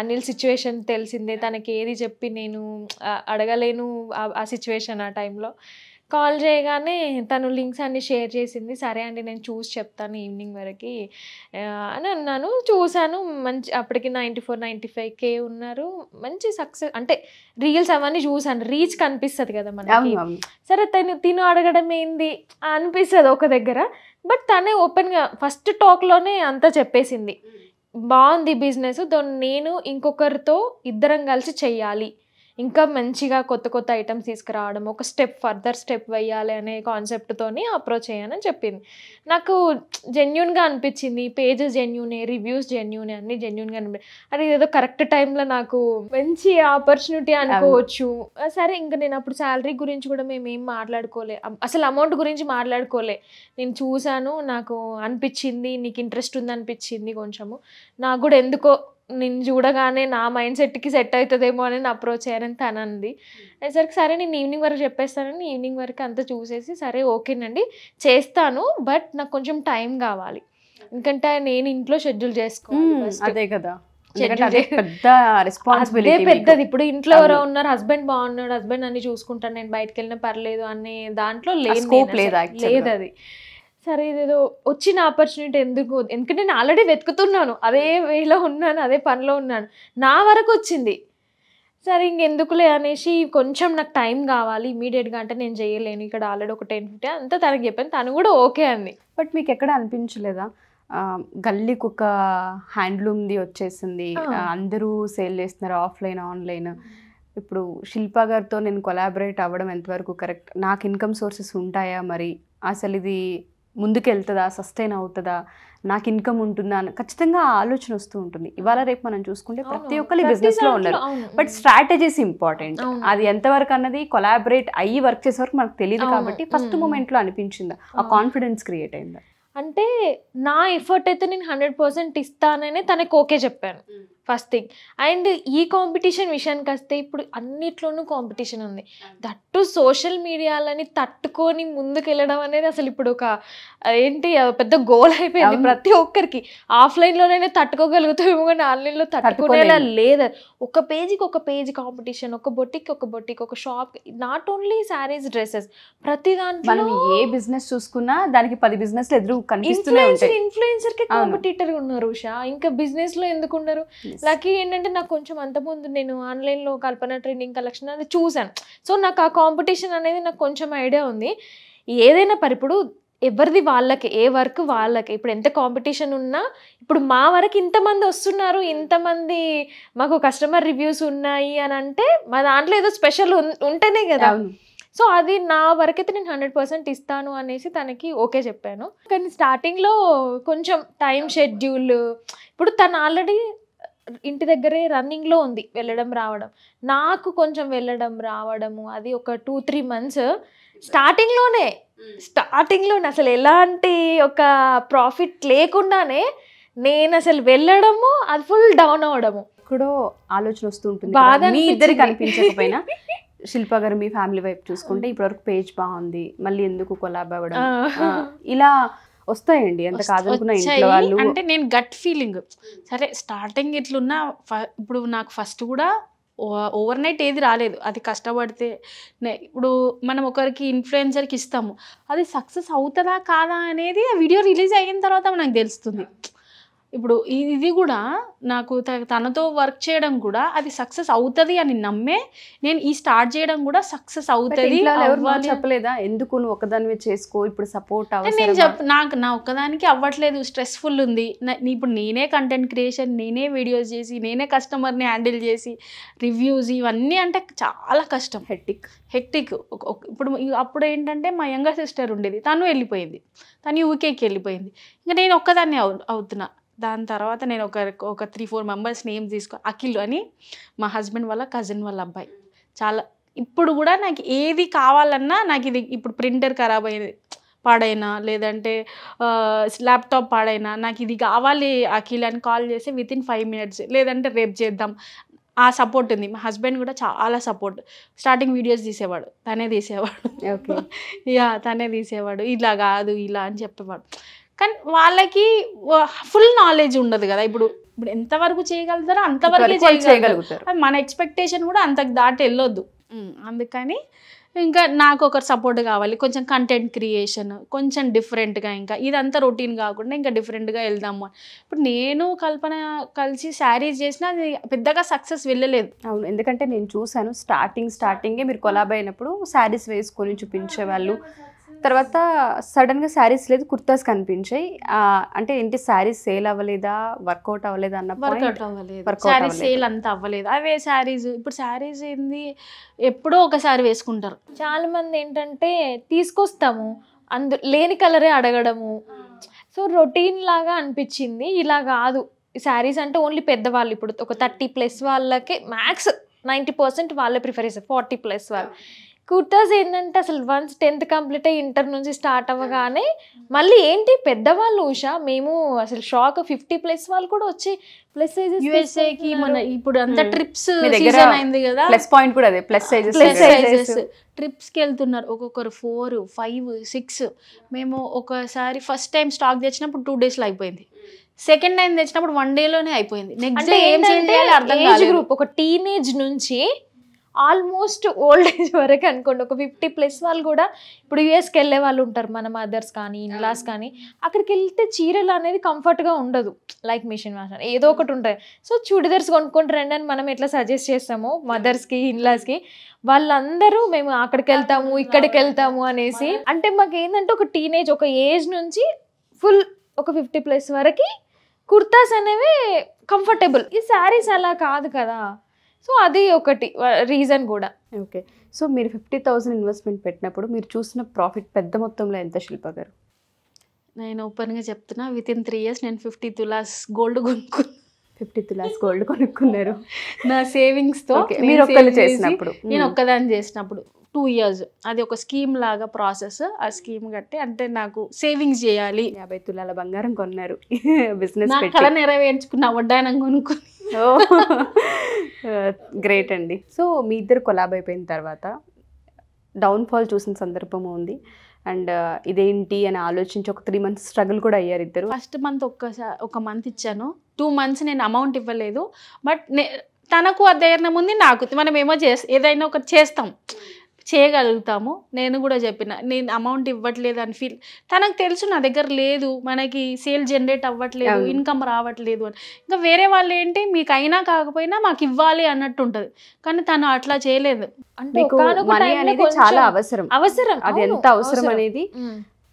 అనిల్ సిచ్యువేషన్ తెలిసిందే తనకి ఏది చెప్పి నేను అడగలేను ఆ సిచ్యువేషన్ ఆ టైంలో కాల్ చేయగానే తను లింక్స్ అన్ని షేర్ చేసింది సరే అండి నేను చూసి చెప్తాను ఈవినింగ్ వరకు అని అన్నాను చూశాను మంచి అప్పటికి ninety four ninety five K ఉన్నారు మంచి సక్సెస్ అంటే రీల్స్ అవన్నీ చూసాను రీచ్ కనిపిస్తుంది కదా మనకి సరే తను తిను అడగడం ఏంది అనిపిస్తుంది ఒక దగ్గర బట్ తనే ఓపెన్గా ఫస్ట్ టాక్లోనే అంతా చెప్పేసింది బాగుంది బిజినెస్ నేను ఇంకొకరితో ఇద్దరం కలిసి చెయ్యాలి ఇంకా మంచిగా కొత్త కొత్త ఐటమ్స్ తీసుకురావడం ఒక స్టెప్ ఫర్దర్ స్టెప్ వేయాలి అనే కాన్సెప్ట్తోని అప్రోచ్ అయ్యానని చెప్పింది నాకు జెన్యున్గా అనిపించింది పేజెస్ జెన్యూనే రివ్యూస్ జెన్యునే అన్ని జెన్యున్గా అనిపి అది ఏదో కరెక్ట్ టైంలో నాకు మంచి ఆపర్చునిటీ అనుకోవచ్చు సరే ఇంకా నేను అప్పుడు శాలరీ గురించి కూడా మేము ఏం మాట్లాడుకోలే అసలు అమౌంట్ గురించి మాట్లాడుకోలే నేను చూశాను నాకు అనిపించింది నీకు ఇంట్రెస్ట్ ఉంది అనిపించింది కొంచెము నాకు కూడా ఎందుకో నేను చూడగానే నా మైండ్ సెట్కి సెట్ అవుతుందేమో అని అప్రోచ్ అయ్యారని తన అంది hmm. సరికి సరే నేను ఈవినింగ్ వరకు చెప్పేస్తానని ఈవినింగ్ వరకు అంతా చూసేసి సరే ఓకేనండి చేస్తాను బట్ నాకు కొంచెం టైం కావాలి hmm. ఎందుకంటే నేను ఇంట్లో షెడ్యూల్ చేసుకోవాలి hmm, అదే కదా అదే పెద్దది ఇప్పుడు ఇంట్లో ఎవరో ఉన్నారు హస్బెండ్ బాగున్నాడు హస్బెండ్ అన్ని చూసుకుంటాను నేను బయటకెళ్ళినా పర్లేదు అనే దాంట్లో లేదు లేదు అది సరే ఇదేదో వచ్చిన ఆపర్చునిటీ ఎందుకు ఎందుకంటే నేను ఆల్రెడీ వెతుకుతున్నాను అదే వేలో ఉన్నాను అదే పనిలో ఉన్నాను నా వరకు వచ్చింది సరే ఇంకెందుకులే అనేసి కొంచెం నాకు టైం కావాలి ఇమీడియట్గా అంటే నేను చేయలేను ఇక్కడ ఆల్రెడీ ఒక టెన్ ఫిఫ్టీ అంతా తనకి చెప్పాను తను కూడా ఓకే అంది బట్ మీకు ఎక్కడ అనిపించలేదా గల్లీకి ఒక హ్యాండ్లూమ్ది వచ్చేసింది అందరూ సేల్ చేస్తున్నారు ఆఫ్లైన్ ఆన్లైన్ ఇప్పుడు శిల్పా గారితో నేను కొలాబరేట్ అవ్వడం ఎంతవరకు కరెక్ట్ నాకు ఇన్కమ్ సోర్సెస్ ఉంటాయా మరి అసలు ఇది ముందుకెళ్తుందా సస్టైన్ అవుతుందా నాకు ఇన్కమ్ ఉంటుందా అని ఖచ్చితంగా ఆ ఆలోచన వస్తూ ఉంటుంది ఇవాళ రేపు మనం చూసుకుంటే ప్రతి ఒక్కరి బిజినెస్ లో ఉన్నారు బట్ స్ట్రాటజీస్ ఇంపార్టెంట్ అది ఎంతవరకు అన్నది కొలాబరేట్ అయ్యి వర్క్ చేసే వరకు మనకు తెలియదు కాబట్టి ఫస్ట్ మూమెంట్ లో అనిపించిందా ఆ కాన్ఫిడెన్స్ క్రియేట్ అయిందా అంటే నా ఎఫర్ట్ అయితే నేను హండ్రెడ్ పర్సెంట్ ఇస్తాననే తనకు ఓకే చెప్పాను ఫస్ట్ థింగ్ అండ్ ఈ కాంపిటీషన్ విషయానికి వస్తే ఇప్పుడు అన్నిట్లోనూ కాంపిటీషన్ ఉంది దట్టు సోషల్ మీడియాలని తట్టుకొని ముందుకు వెళ్ళడం అనేది అసలు ఇప్పుడు ఒక ఏంటి పెద్ద గోల్ అయిపోయింది ప్రతి ఒక్కరికి ఆఫ్లైన్లోనే తట్టుకోగలుగుతామేమో కానీ ఆన్లైన్లో తట్టుకునేలా లేదు ఒక పేజీకి ఒక పేజీ కాంపిటీషన్ ఒక బొట్టికి ఒక బొట్టికి ఒక shop not only saris dresses ప్రతి దాంట్లో ఏ బిజినెస్ చూసుకున్నా దానికి పది బిజినెస్ ఎదురు ఇన్ఫ్లుయెన్సర్ ఇన్ఫ్లుయెన్సర్కి కాంపిటీటర్గా ఉన్నారు ఉషా ఇంకా బిజినెస్లో ఎందుకు ఉండరు లక్కీ ఏంటంటే నాకు కొంచెం అంత ముందు నేను ఆన్లైన్లో కల్పన ట్రెండింగ్ కలెక్షన్ అనేది చూశాను సో నాకు ఆ కాంపిటీషన్ అనేది నాకు కొంచెం ఐడియా ఉంది ఏదైనా పరిపుడు ఇప్పుడు ఎవరిది వాళ్ళకి ఏ వర్క్ వాళ్ళకి ఇప్పుడు ఎంత కాంపిటీషన్ ఉన్నా ఇప్పుడు మా వరకు ఇంతమంది వస్తున్నారు ఇంతమంది మాకు కస్టమర్ రివ్యూస్ ఉన్నాయి అని అంటే మా దాంట్లో ఏదో స్పెషల్ ఉంటేనే కదా సో అది నా వరకు అయితే నేను హండ్రెడ్ పర్సెంట్ ఇస్తాను అనేసి తనకి ఓకే చెప్పాను కానీ స్టార్టింగ్లో కొంచెం టైం షెడ్యూల్ ఇప్పుడు తను ఆల్రెడీ ఇంటి దగ్గరే రన్నింగ్లో ఉంది వెళ్ళడం రావడం నాకు కొంచెం వెళ్ళడం రావడము అది ఒక టూ త్రీ మంత్స్ స్టార్టింగ్లోనే స్టార్టింగ్లోనే అసలు ఎలాంటి ఒక ప్రాఫిట్ లేకుండానే నేను అసలు వెళ్ళడము అది ఫుల్ డౌన్ అవడము ఎక్కడో ఆలోచన వస్తుంటుంది బాగా మీ ఇద్దరు కనిపించకపోయినా శిల్ప గారు మీ ఫ్యామిలీ వైపు చూసుకుంటే ఇప్పటివరకు పేజ్ బాగుంది మళ్ళీ ఎందుకు కొలాబ్ అవ్వడం ఇలా వస్తాయండి ఎంత కాదనుకున్నా ఇంట్లో వాళ్ళు అంటే నేను గట్ ఫీలింగ్ సరే స్టార్టింగ్ ఇట్లున్నా ఇప్పుడు నాకు ఫస్ట్ కూడా ఓవర్ నైట్ ఏది రాలేదు అది కష్టపడితే ఇప్పుడు మనం ఒకరికి ఇన్ఫ్లుయెన్సర్కి ఇస్తాము అది సక్సెస్ అవుతుందా కాదా అనేది వీడియో రిలీజ్ అయిన తర్వాత మనకు తెలుస్తుంది ఇప్పుడు ఇది కూడా నాకు తనతో వర్క్ చేయడం కూడా అది సక్సెస్ అవుతుంది అని నమ్మే నేను ఈ స్టార్ట్ చేయడం కూడా సక్సెస్ అవుతుంది చెప్పలేదా ఎందుకు నువ్వు ఒకదాని చేసుకో ఇప్పుడు సపోర్ట్ నేను చెప్ నాకు నా ఒక్కదానికి అవ్వట్లేదు స్ట్రెస్ఫుల్ ఉంది ఇప్పుడు నేనే కంటెంట్ క్రియేషన్ నేనే వీడియోస్ చేసి నేనే కస్టమర్ని హ్యాండిల్ చేసి రివ్యూస్ ఇవన్నీ అంటే చాలా కష్టం హెక్టిక్ హెక్టిక్ ఇప్పుడు అప్పుడు ఏంటంటే మా యంగర్ సిస్టర్ ఉండేది తను వెళ్ళిపోయింది తను యూకేకి వెళ్ళిపోయింది ఇంకా నేను ఒక్కదాన్నే అవుతున్నా దాని తర్వాత నేను ఒక ఒక త్రీ ఫోర్ మెంబర్స్ నేమ్ తీసుకో అఖిల్ అని మా హస్బెండ్ వాళ్ళ కజిన్ వాళ్ళ అబ్బాయి చాలా ఇప్పుడు కూడా నాకు ఏది కావాలన్నా నాకు ఇది ఇప్పుడు ప్రింటర్ ఖరాబ్ అయ్యేది పాడైనా లేదంటే ల్యాప్టాప్ పాడైనా నాకు ఇది కావాలి అఖిల్ అని కాల్ చేసి విత్ ఇన్ ఫైవ్ మినిట్స్ లేదంటే రేపు చేద్దాం ఆ సపోర్ట్ ఉంది మా హస్బెండ్ కూడా చాలా సపోర్ట్ స్టార్టింగ్ వీడియోస్ తీసేవాడు తనే తీసేవాడు యా తనే తీసేవాడు ఇలా కాదు ఇలా అని చెప్పేవాడు కానీ వాళ్ళకి ఫుల్ నాలెడ్జ్ ఉండదు కదా ఇప్పుడు ఇప్పుడు ఎంతవరకు చేయగలుగుతారో అంతవరకు చేయగలుగుతారు మన ఎక్స్పెక్టేషన్ కూడా అంతకు దాటి వెళ్ళొద్దు అందుకని ఇంకా నాకు ఒక సపోర్ట్ కావాలి కొంచెం కంటెంట్ క్రియేషన్ కొంచెం డిఫరెంట్గా ఇంకా ఇదంతా రొటీన్ కాకుండా ఇంకా డిఫరెంట్గా వెళ్దాము ఇప్పుడు నేను కల్పన కలిసి శారీస్ చేసినా అది పెద్దగా సక్సెస్ వెళ్ళలేదు అవును ఎందుకంటే నేను చూశాను స్టార్టింగ్ స్టార్టింగే మీరు కొలాబ్ అయినప్పుడు శారీస్ వేసుకొని చూపించేవాళ్ళు తర్వాత సడన్గా శారీస్ లేదు కుర్తాస్ కనిపించాయి అంటే ఏంటి శారీస్ సేల్ అవ్వలేదా వర్కౌట్ అవ్వలేదా అన్న వర్కౌట్ అవ్వలేదు శారీస్ సేల్ అంత అవ్వలేదు అవే శారీస్ ఇప్పుడు శారీస్ ఏంది ఎప్పుడో ఒకసారి వేసుకుంటారు చాలా మంది ఏంటంటే తీసుకొస్తాము అందు లేని కలరే అడగడము సో రొటీన్ లాగా అనిపించింది ఇలా కాదు శారీస్ అంటే ఓన్లీ పెద్దవాళ్ళు ఇప్పుడు ఒక థర్టీ ప్లస్ వాళ్ళకే మ్యాక్స్ నైంటీ పర్సెంట్ వాళ్ళే ప్రిఫర్ చేస్తారు ఫార్టీ ప్లస్ వాళ్ళు కుర్తాస్ ఏంటంటే అసలు వన్స్ టెన్త్ కంప్లీట్ అయ్యి ఇంటర్ నుంచి స్టార్ట్ అవ్వగానే మళ్ళీ ఏంటి పెద్దవాళ్ళు ఉషా మేము అసలు షాక్ ఫిఫ్టీ ప్లస్ వాళ్ళు కూడా వచ్చి ప్లస్ సైజెస్ మన ఇప్పుడు అంత ట్రిప్స్ hmm. అయింది కదా ప్లస్ పాయింట్ కూడా అదే plus sizes plus sizes trips కి వెళ్తున్నారు ఒక్కొక్కరు ఫోర్ ఫైవ్ సిక్స్ మేము ఒకసారి ఫస్ట్ టైం స్టాక్ తెచ్చినప్పుడు టూ డేస్ లో అయిపోయింది సెకండ్ టైం తెచ్చినప్పుడు వన్ డేలోనే అయిపోయింది నెక్స్ట్ ఏం చేయాలి అర్థం కాదు గ్రూప్ ఒక టీనేజ్ నుంచి ఆల్మోస్ట్ ఓల్డ్ ఏజ్ వరకు అనుకోండి ఒక ఫిఫ్టీ ప్లస్ వాళ్ళు కూడా ఇప్పుడు యూఎస్కి వెళ్ళే వాళ్ళు ఉంటారు మన మదర్స్ కానీ ఇన్లాస్ కానీ అక్కడికి వెళ్తే చీరలు అనేది కంఫర్ట్గా ఉండదు లైక్ మిషన్ వాసన ఏదో ఒకటి ఉంటుంది సో చుడిదర్స్ కొనుక్కుంటారు అండి అని మనం ఎట్లా సజెస్ట్ చేస్తామో మదర్స్కి ఇన్లాస్కి వాళ్ళందరూ మేము అక్కడికి వెళ్తాము ఇక్కడికి వెళ్తాము అనేసి అంటే మాకు ఏంటంటే ఒక టీనేజ్ ఒక ఏజ్ నుంచి ఫుల్ ఒక ఫిఫ్టీ ప్లస్ వరకు కుర్తాస్ అనేవి కంఫర్టబుల్ ఈ శారీస్ అలా కాదు కదా సో అది ఒకటి రీజన్ కూడా ఓకే సో మీరు ఫిఫ్టీ థౌసండ్ ఇన్వెస్ట్మెంట్ పెట్టినప్పుడు మీరు చూసిన ప్రాఫిట్ పెద్ద మొత్తంలో ఎంత శిల్ప గారు నేను ఓపెన్గా చెప్తున్నా విత్ ఇన్ త్రీ ఇయర్స్ నేను ఫిఫ్టీ తులాస్ గోల్డ్ కొనుక్కున్నాను ఫిఫ్టీ తులాస్ గోల్డ్ కొనుక్కున్నారు నా సేవింగ్స్తో మీరు ఒక్కళ్ళు చేసినప్పుడు నేను ఒక్కదాన్ని చేసినప్పుడు టూ ఇయర్స్ అది ఒక స్కీమ్ లాగా ప్రాసెస్ ఆ స్కీమ్ కట్టి అంటే నాకు సేవింగ్స్ చేయాలి యాభై తులాల బంగారం కొన్నారు బిజినెస్ కళ నెరవేర్చుకున్న వడ్డానం కొనుక్కొని గ్రేట్ అండి సో మీ ఇద్దరు కొలాబ్ అయిపోయిన తర్వాత డౌన్ఫాల్ చూసిన సందర్భం ఉంది అండ్ ఇదేంటి అని ఆలోచించి ఒక త్రీ మంత్స్ స్ట్రగుల్ కూడా అయ్యారు ఇద్దరు ఫస్ట్ మంత్ ఒక్కసారి ఒక మంత్ ఇచ్చాను టూ మంత్స్ నేను అమౌంట్ ఇవ్వలేదు బట్ తనకు ఆ ఉంది నాకు మనం ఏమో చేసి ఏదైనా ఒకటి చేస్తాం చేయగలుగుతాము నేను కూడా చెప్పిన నేను అమౌంట్ ఇవ్వట్లేదు అని ఫీల్ తనకు తెలుసు నా దగ్గర లేదు మనకి సేల్ జనరేట్ అవ్వట్లేదు ఇన్కమ్ రావట్లేదు అని ఇంకా వేరే వాళ్ళు ఏంటి మీకు అయినా కాకపోయినా మాకు ఇవ్వాలి అన్నట్టు ఉంటుంది కానీ తను అట్లా చేయలేదు అంటే చాలా అవసరం అవసరం అది ఎంత అవసరం అనేది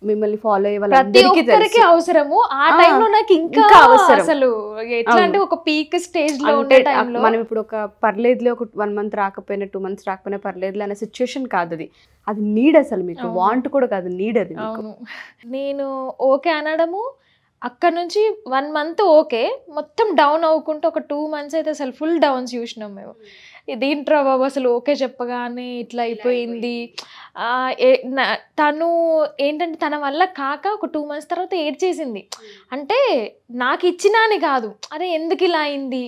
మిమ్మల్ని ఫాలో అయ్యే ప్రతి అవసరము ఆ టైంలో నాకు ఇంకా అవసరం అసలు ఎట్లా అంటే ఒక పీక్ స్టేజ్ లో ఉండే టైంలో మనం ఇప్పుడు ఒక పర్లేదులే ఒక వన్ మంత్ రాకపోయినా టూ మంత్స్ రాకపోయినా పర్లేదులే అనే సిచ్యువేషన్ కాదు అది అది నీడ్ అసలు మీకు వాంట్ కూడా కాదు నీడ్ అది నేను ఓకే అనడము అక్కడ నుంచి వన్ మంత్ ఓకే మొత్తం డౌన్ అవ్వకుంటే ఒక టూ మంత్స్ అయితే అసలు ఫుల్ డౌన్స్ చూసినాం మేము hmm. దీంట్లో బాబు అసలు ఓకే చెప్పగానే ఇట్లా అయిపోయింది తను ఏంటంటే తన వల్ల కాక ఒక టూ మంత్స్ తర్వాత ఏడ్చేసింది అంటే నాకు ఇచ్చినా అని కాదు అరే ఎందుకు ఇలా అయింది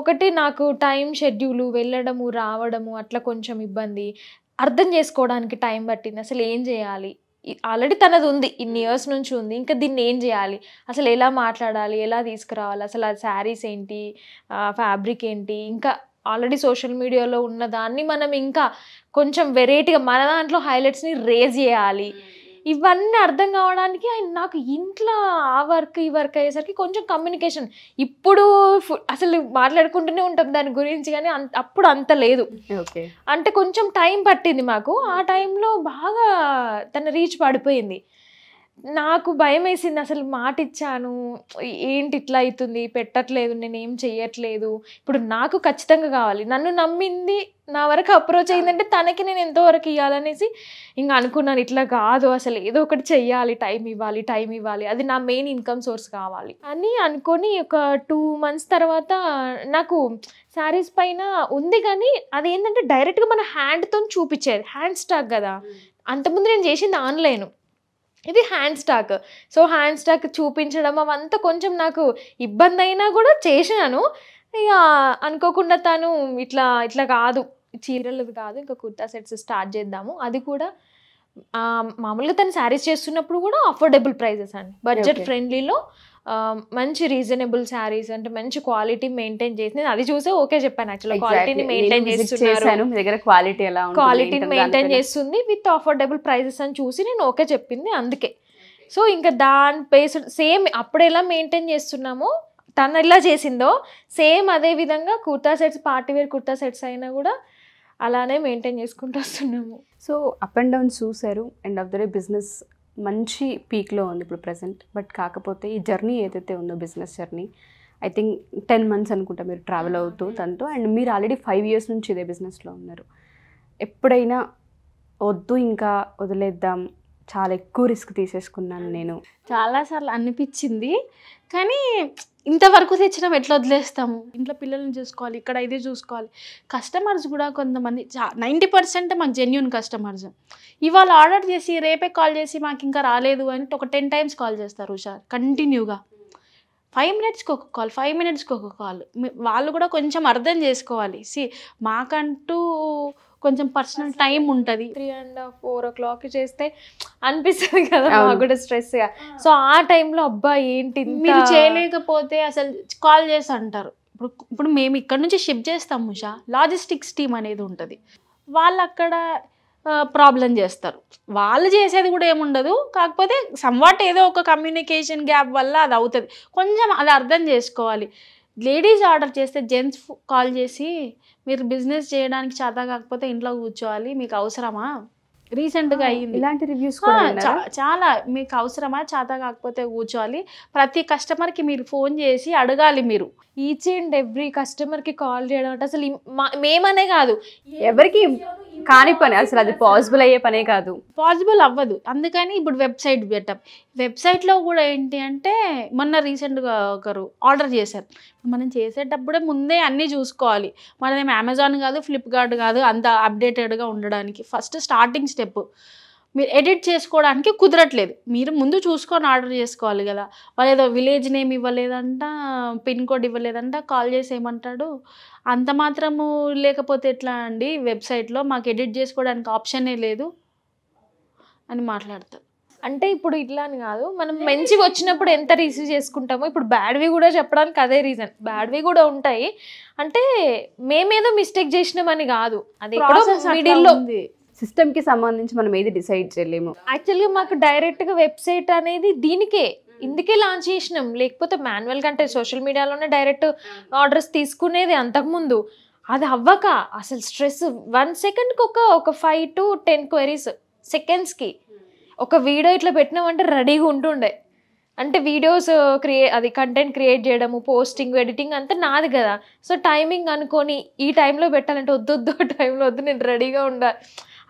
ఒకటి నాకు టైం షెడ్యూలు వెళ్ళడము రావడము అట్లా కొంచెం ఇబ్బంది అర్థం చేసుకోవడానికి టైం పట్టింది అసలు ఏం చేయాలి ఆల్రెడీ తనది ఉంది ఇన్ని ఇయర్స్ నుంచి ఉంది ఇంకా దీన్ని ఏం చేయాలి అసలు ఎలా మాట్లాడాలి ఎలా తీసుకురావాలి అసలు ఆ శారీస్ ఏంటి ఫ్యాబ్రిక్ ఏంటి ఇంకా ఆల్రెడీ సోషల్ మీడియాలో ఉన్న దాన్ని మనం ఇంకా కొంచెం వెరైటీగా మన దాంట్లో హైలైట్స్ని రేజ్ చేయాలి ఇవన్నీ అర్థం కావడానికి ఆయన నాకు ఇంట్లో ఆ వర్క్ ఈ వర్క్ అయ్యేసరికి కొంచెం కమ్యూనికేషన్ ఇప్పుడు అసలు మాట్లాడుకుంటూనే ఉంటాం దాని గురించి కానీ అప్పుడు అంత లేదు అంటే కొంచెం టైం పట్టింది మాకు ఆ టైంలో బాగా తన రీచ్ పడిపోయింది నాకు భయం వేసింది అసలు మాట ఇచ్చాను ఏంటి ఇట్లా అవుతుంది పెట్టట్లేదు నేను ఏం చెయ్యట్లేదు ఇప్పుడు నాకు ఖచ్చితంగా కావాలి నన్ను నమ్మింది నా వరకు అప్రోచ్ అయిందంటే తనకి నేను ఎంతవరకు ఇవ్వాలనేసి ఇంకా అనుకున్నాను ఇట్లా కాదు అసలు ఏదో ఒకటి చెయ్యాలి టైం ఇవ్వాలి టైం ఇవ్వాలి అది నా మెయిన్ ఇన్కమ్ సోర్స్ కావాలి అని అనుకొని ఒక టూ మంత్స్ తర్వాత నాకు శారీస్ పైన ఉంది కానీ అది ఏంటంటే డైరెక్ట్గా మన హ్యాండ్తో చూపించేది హ్యాండ్ స్టాక్ కదా అంతకుముందు నేను చేసింది ఆన్లైన్ ఇది hand stock so hand stock చూపించడం అవంతా కొంచెం నాకు ఇబ్బంది అయినా కూడా చేశాను ఇక అనుకోకుండా తను ఇట్లా ఇట్లా కాదు చీరలది కాదు ఇంకా కుర్తా సెట్స్ స్టార్ట్ చేద్దాము అది కూడా మామూలుగా తను శారీస్ చేస్తున్నప్పుడు కూడా అఫోర్డబుల్ ప్రైజెస్ అండి బడ్జెట్ ఫ్రెండ్లీలో మంచి రీజనబుల్ శారీస్ అంటే మంచి క్వాలిటీ మెయింటైన్ చేసి నేను అది చూసే ఓకే చెప్పాను యాక్చువల్గా క్వాలిటీని మెయింటైన్ చేస్తున్నారు మీ దగ్గర క్వాలిటీ ఎలా క్వాలిటీని మెయింటైన్ చేస్తుంది విత్ అఫోర్డబుల్ ప్రైజెస్ అని చూసి నేను ఓకే చెప్పింది అందుకే సో ఇంకా దాని పేస్ సేమ్ అప్పుడు ఎలా మెయింటైన్ చేస్తున్నామో తను ఎలా చేసిందో సేమ్ అదే విధంగా kurta sets party wear kurta sets అయినా కూడా అలానే మెయింటైన్ చేసుకుంటూ వస్తున్నాము సో అప్ అండ్ డౌన్ చూసారు and of the day business మంచి పీక్లో ఉంది ఇప్పుడు ప్రజెంట్ బట్ కాకపోతే ఈ జర్నీ ఏదైతే ఉందో business journey I think ten months అనుకుంటా మీరు ట్రావెల్ అవుతూ తనతో అండ్ మీరు ఆల్రెడీ ఫైవ్ ఇయర్స్ నుంచి ఇదే బిజినెస్లో ఉన్నారు ఎప్పుడైనా వద్దు ఇంకా వదిలేద్దాం చాలా ఎక్కువ రిస్క్ తీసేసుకున్నాను నేను చాలాసార్లు అనిపించింది కానీ ఇంతవరకు తెచ్చినాం ఎట్లా వదిలేస్తాము ఇంట్లో పిల్లల్ని చూసుకోవాలి ఇక్కడ ఇదే చూసుకోవాలి కస్టమర్స్ కూడా కొంతమంది చా నైంటీ పర్సెంట్ మాకు జెన్యున్ కస్టమర్స్ ఇవాళ ఆర్డర్ చేసి రేపే కాల్ చేసి మాకు ఇంకా రాలేదు అని ఒక టెన్ టైమ్స్ కాల్ చేస్తారు హుషార్ కంటిన్యూగా ఫైవ్ మినిట్స్కి ఒక కాల్ ఫైవ్ మినిట్స్కి ఒక కాల్ వాళ్ళు కూడా కొంచెం అర్థం చేసుకోవాలి సి మాకంటూ కొంచెం పర్సనల్ టైం ఉంటుంది three and four o'clock చేస్తే అనిపిస్తుంది కదా మాకు కూడా స్ట్రెస్గా సో ఆ టైంలో అబ్బా ఏంటి మీరు చేయలేకపోతే అసలు కాల్ చేసి అంటారు ఇప్పుడు ఇప్పుడు మేము ఇక్కడ నుంచి షిఫ్ట్ చేస్తాం ముషా లాజిస్టిక్స్ టీమ్ అనేది ఉంటుంది వాళ్ళు అక్కడ ప్రాబ్లం చేస్తారు వాళ్ళు చేసేది కూడా ఏముండదు కాకపోతే సంవాట్ ఏదో ఒక కమ్యూనికేషన్ గ్యాప్ వల్ల అది అవుతుంది కొంచెం అది అర్థం చేసుకోవాలి లేడీస్ ఆర్డర్ చేస్తే జెంట్స్ కాల్ చేసి మీరు బిజినెస్ చేయడానికి చేత కాకపోతే ఇంట్లో కూర్చోవాలి మీకు అవసరమా రీసెంట్గా అయ్యింది ఇలాంటి రివ్యూస్ చాలా మీకు అవసరమా చేత కాకపోతే కూర్చోవాలి ప్రతి కస్టమర్కి మీరు ఫోన్ చేసి అడగాలి మీరు ఈచ్ అండ్ ఎవ్రీ కస్టమర్కి కాల్ చేయడం అంటే అసలు మేమనే కాదు ఎవరికి కాని పని అసలు అది పాసిబుల్ అయ్యే పనే కాదు పాసిబుల్ అవ్వదు అందుకని ఇప్పుడు వెబ్సైట్ పెట్టాం వెబ్సైట్లో కూడా ఏంటి అంటే మొన్న రీసెంట్గా ఒకరు ఆర్డర్ చేశారు మనం చేసేటప్పుడే ముందే అన్నీ చూసుకోవాలి మనదేమి అమెజాన్ కాదు ఫ్లిప్కార్ట్ కాదు అంత అప్డేటెడ్గా ఉండడానికి ఫస్ట్ స్టార్టింగ్ స్టెప్ మీరు ఎడిట్ చేసుకోవడానికి కుదరట్లేదు మీరు ముందు చూసుకొని ఆర్డర్ చేసుకోవాలి కదా వాళ్ళు ఏదో విలేజ్ నేమ్ ఇవ్వలేదంట పిన్ కోడ్ ఇవ్వలేదంట కాల్ చేసి ఏమంటాడు అంత మాత్రము లేకపోతే ఎట్లా అండి వెబ్సైట్లో మాకు ఎడిట్ చేసుకోవడానికి ఆప్షనే లేదు అని మాట్లాడతారు అంటే ఇప్పుడు ఇట్లా అని కాదు మనం మంచిగా వచ్చినప్పుడు ఎంత రిసీవ్ చేసుకుంటామో ఇప్పుడు బ్యాడ్వి కూడా చెప్పడానికి అదే రీజన్ బ్యాడ్వి కూడా ఉంటాయి అంటే మేమేదో మిస్టేక్ చేసినామని కాదు అది మిడిల్లో సిస్టమ్కి సంబంధించి మనం ఏది డిసైడ్ చేయలేము యాక్చువల్గా మాకు డైరెక్ట్గా వెబ్సైట్ అనేది దీనికే ఇందుకే లాంచ్ చేసినాం లేకపోతే మాన్యువల్ కంటే సోషల్ మీడియాలోనే డైరెక్ట్ ఆర్డర్స్ తీసుకునేది అంతకుముందు అది అవ్వక అసలు స్ట్రెస్ వన్ సెకండ్కి ఒక ఒక ఫైవ్ టు టెన్ క్వైరీస్ సెకండ్స్కి ఒక వీడియో ఇట్లా పెట్టినామంటే రెడీగా ఉంటుండే అంటే వీడియోస్ క్రియే uh, అది కంటెంట్ క్రియేట్ చేయడము పోస్టింగ్ ఎడిటింగ్ అంతా నాది కదా సో టైమింగ్ అనుకొని ఈ టైంలో పెట్టాలంటే వద్దొద్దు టైంలో వద్దు నేను రెడీగా ఉండాలి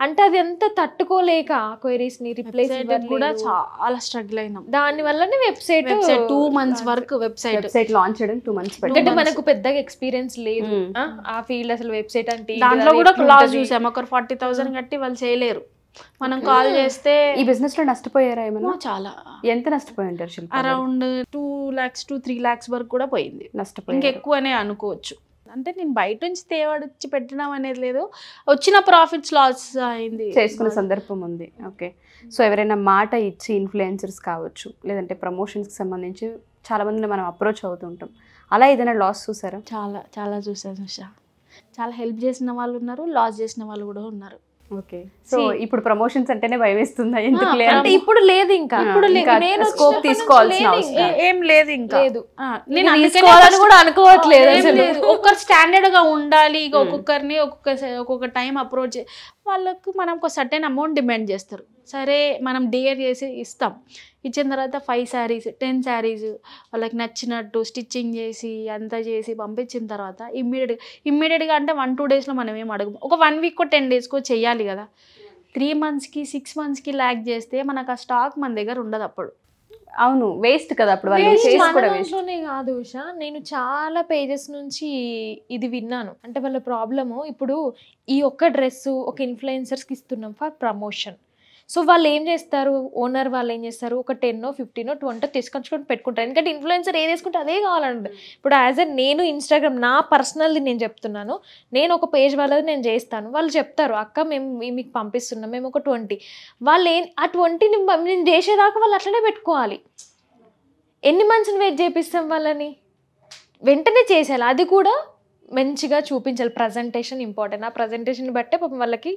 అంటే అది ఎంత తట్టుకోలేక క్వైరీస్ని రిప్లేస్ కూడా చాలా స్ట్రగుల్ అయినాం దాని వల్లనే వెబ్సైట్ టూ మంత్స్ వరకు వెబ్సైట్ వెబ్సైట్ లాంచ్ చేయడం టూ మంత్స్ అంటే మనకు పెద్దగా ఎక్స్పీరియన్స్ లేదు hmm. ఆ ఫీల్డ్ అసలు వెబ్సైట్ అంటే దాంట్లో కూడా క్లాజ్ చూసాం ఒకరు ఫార్టీ థౌసండ్ hmm. కట్టి వాళ్ళు చేయలేరు మనం కాల్ చేస్తే ఈ బిజినెస్ లో నష్టపోయారా ఏమన్నా చాలా ఎంత నష్టపోయి ఉంటారు around two lakhs to three lakhs వరకు కూడా పోయింది నష్టపోయి ఇంకెక్కువనే అనుకోవచ్చు అంటే నేను బయట నుంచి తేవడిచ్చి పెట్టడం అనేది లేదు వచ్చిన ప్రాఫిట్స్ లాస్ అయింది చేసుకునే సందర్భం ఉంది ఓకే సో ఎవరైనా మాట ఇచ్చి ఇన్ఫ్లుయెన్సర్స్ కావచ్చు లేదంటే ప్రమోషన్స్కి సంబంధించి చాలా మందిని మనం అప్రోచ్ అవుతుంటాం అలా ఏదైనా లాస్ చూసారా చాలా చాలా చూసారు చాలా హెల్ప్ చేసిన వాళ్ళు ఉన్నారు లాస్ చేసిన వాళ్ళు కూడా ఉన్నారు ఓకే సో ఇప్పుడు ప్రమోషన్స్ అంటేనే భయవేస్తుందా ఎందుకు అంటే ఇప్పుడు లేదు ఇంకా ఇప్పుడు నేను స్కోప్ తీసుకోవాల్సిన ఏం లేదు ఇంకా లేదు నేను తీసుకోవాలని కూడా అనుకోవట్లేదు ఒక్కరు స్టాండర్డ్ గా ఉండాలి ఇక hmm. ఒక్కొక్కరిని ఒక్కొక్క ఒక్కొక్క టైం అప్రోచ్ వాళ్ళకు మనం ఒక సర్టెన్ అమౌంట్ డిమాండ్ చేస్తారు సరే మనం డేర్ చేసి ఇస్తాం ఇచ్చిన తర్వాత ఫైవ్ శారీస్ టెన్ శారీస్ వాళ్ళకి నచ్చినట్టు స్టిచ్చింగ్ చేసి అంతా చేసి పంపించిన తర్వాత ఇమ్మీడియట్గా ఇమ్మీడియట్గా అంటే వన్ టూ డేస్లో మనం ఏం అడగము ఒక వన్ వీక్కో టెన్ డేస్కో చేయాలి కదా త్రీ మంత్స్కి సిక్స్ మంత్స్కి ల్యాక్ చేస్తే మనకు ఆ స్టాక్ మన దగ్గర ఉండదు అప్పుడు అవును వేస్ట్ కదా అప్పుడు దాంట్లోనే కాదు ఉషా నేను చాలా పేజెస్ నుంచి ఇది విన్నాను అంటే వాళ్ళ ప్రాబ్లము ఇప్పుడు ఈ ఒక్క డ్రెస్సు ఒక ఇన్ఫ్లుయెన్సర్స్కి ఇస్తున్నాం ఫర్ ప్రమోషన్ సో వాళ్ళు ఏం చేస్తారు ఓనర్ వాళ్ళు ఏం చేస్తారు ఒక టెన్నో ఫిఫ్టీనో ట్వంటీ తీసుకొచ్చుకొని పెట్టుకుంటారు ఎందుకంటే ఇన్ఫ్లుయెన్సర్ ఏది వేసుకుంటే అదే కావాలండి hmm. ఇప్పుడు యాజ్ అ నేను ఇన్స్టాగ్రామ్ నా పర్సనల్ది నేను చెప్తున్నాను నేను ఒక పేజ్ వాళ్ళది నేను చేస్తాను వాళ్ళు చెప్తారు అక్క మేము మీకు పంపిస్తున్నాం మేము ఒక ట్వంటీ వాళ్ళు ఏం ఆ ట్వంటీని నేను చేసేదాకా వాళ్ళు అట్లనే పెట్టుకోవాలి ఎన్ని మంత్స్ని వెయిట్ చేపిస్తాం వాళ్ళని వెంటనే చేసేయాలి అది కూడా మంచిగా చూపించాలి ప్రజెంటేషన్ ఇంపార్టెంట్ ఆ ప్రజెంటేషన్ బట్టే పాపం వాళ్ళకి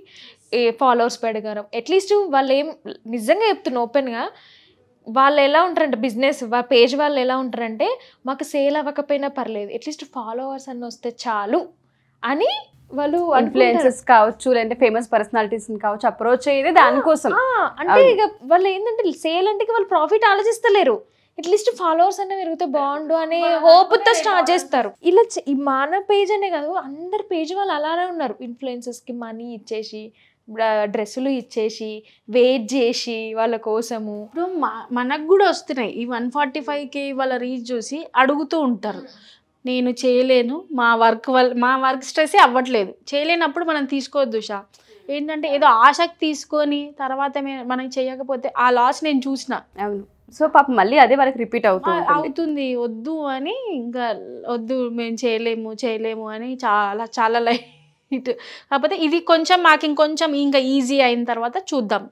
ఫాలోవర్స్ పెడగారు అట్లీస్ట్ వాళ్ళు ఏం నిజంగా చెప్తున్నా ఓపెన్గా వాళ్ళు ఎలా ఉంటారంటే బిజినెస్ పేజ్ వాళ్ళు ఎలా ఉంటారంటే మాకు సేల్ అవ్వకపోయినా పర్లేదు అట్లీస్ట్ ఫాలోవర్స్ అన్న వస్తే చాలు అని వాళ్ళు ఇన్ఫ్లుయెన్సెస్ కావచ్చు లేదంటే ఫేమస్ పర్సనాలిటీస్ కావచ్చు అప్రోచ్ అయ్యేది దానికోసం అంటే ఇక వాళ్ళు ఏంటంటే సేల్ అంటే వాళ్ళు ప్రాఫిట్ ఆలోచిస్తలేరు అట్లీస్ట్ ఫాలోవర్స్ అన్న పెరిగితే బాగుండు అనే తో స్టార్ట్ చేస్తారు ఇలా మన పేజ్ అనే కాదు అందరి పేజ్ వాళ్ళు అలానే ఉన్నారు ఇన్ఫ్లుయెన్సెస్కి మనీ ఇచ్చేసి డ్రెస్సులు ఇచ్చేసి వెయిట్ చేసి వాళ్ళ కోసము ఇప్పుడు మనకు కూడా వస్తున్నాయి ఈ వన్ ఫార్టీ ఫైవ్కి వాళ్ళ రీచ్ చూసి అడుగుతూ ఉంటారు నేను చేయలేను మా వర్క్ వల్ల మా వర్క్ స్ట్రెస్సే అవ్వట్లేదు చేయలేనప్పుడు మనం తీసుకోవద్దు షా ఏంటంటే ఏదో ఆశకు తీసుకొని తర్వాత మనం చేయకపోతే ఆ లాస్ నేను చూసిన అవును సో పాప మళ్ళీ అదే వాళ్ళకి రిపీట్ అవుతుంది అవుతుంది వద్దు అని ఇంకా వద్దు మేము చేయలేము చేయలేము అని చాలా చాలా లైట్ కాకపోతే ఇది కొంచెం మాకు ఇంకొంచెం ఇంకా ఈజీ అయిన తర్వాత చూద్దాం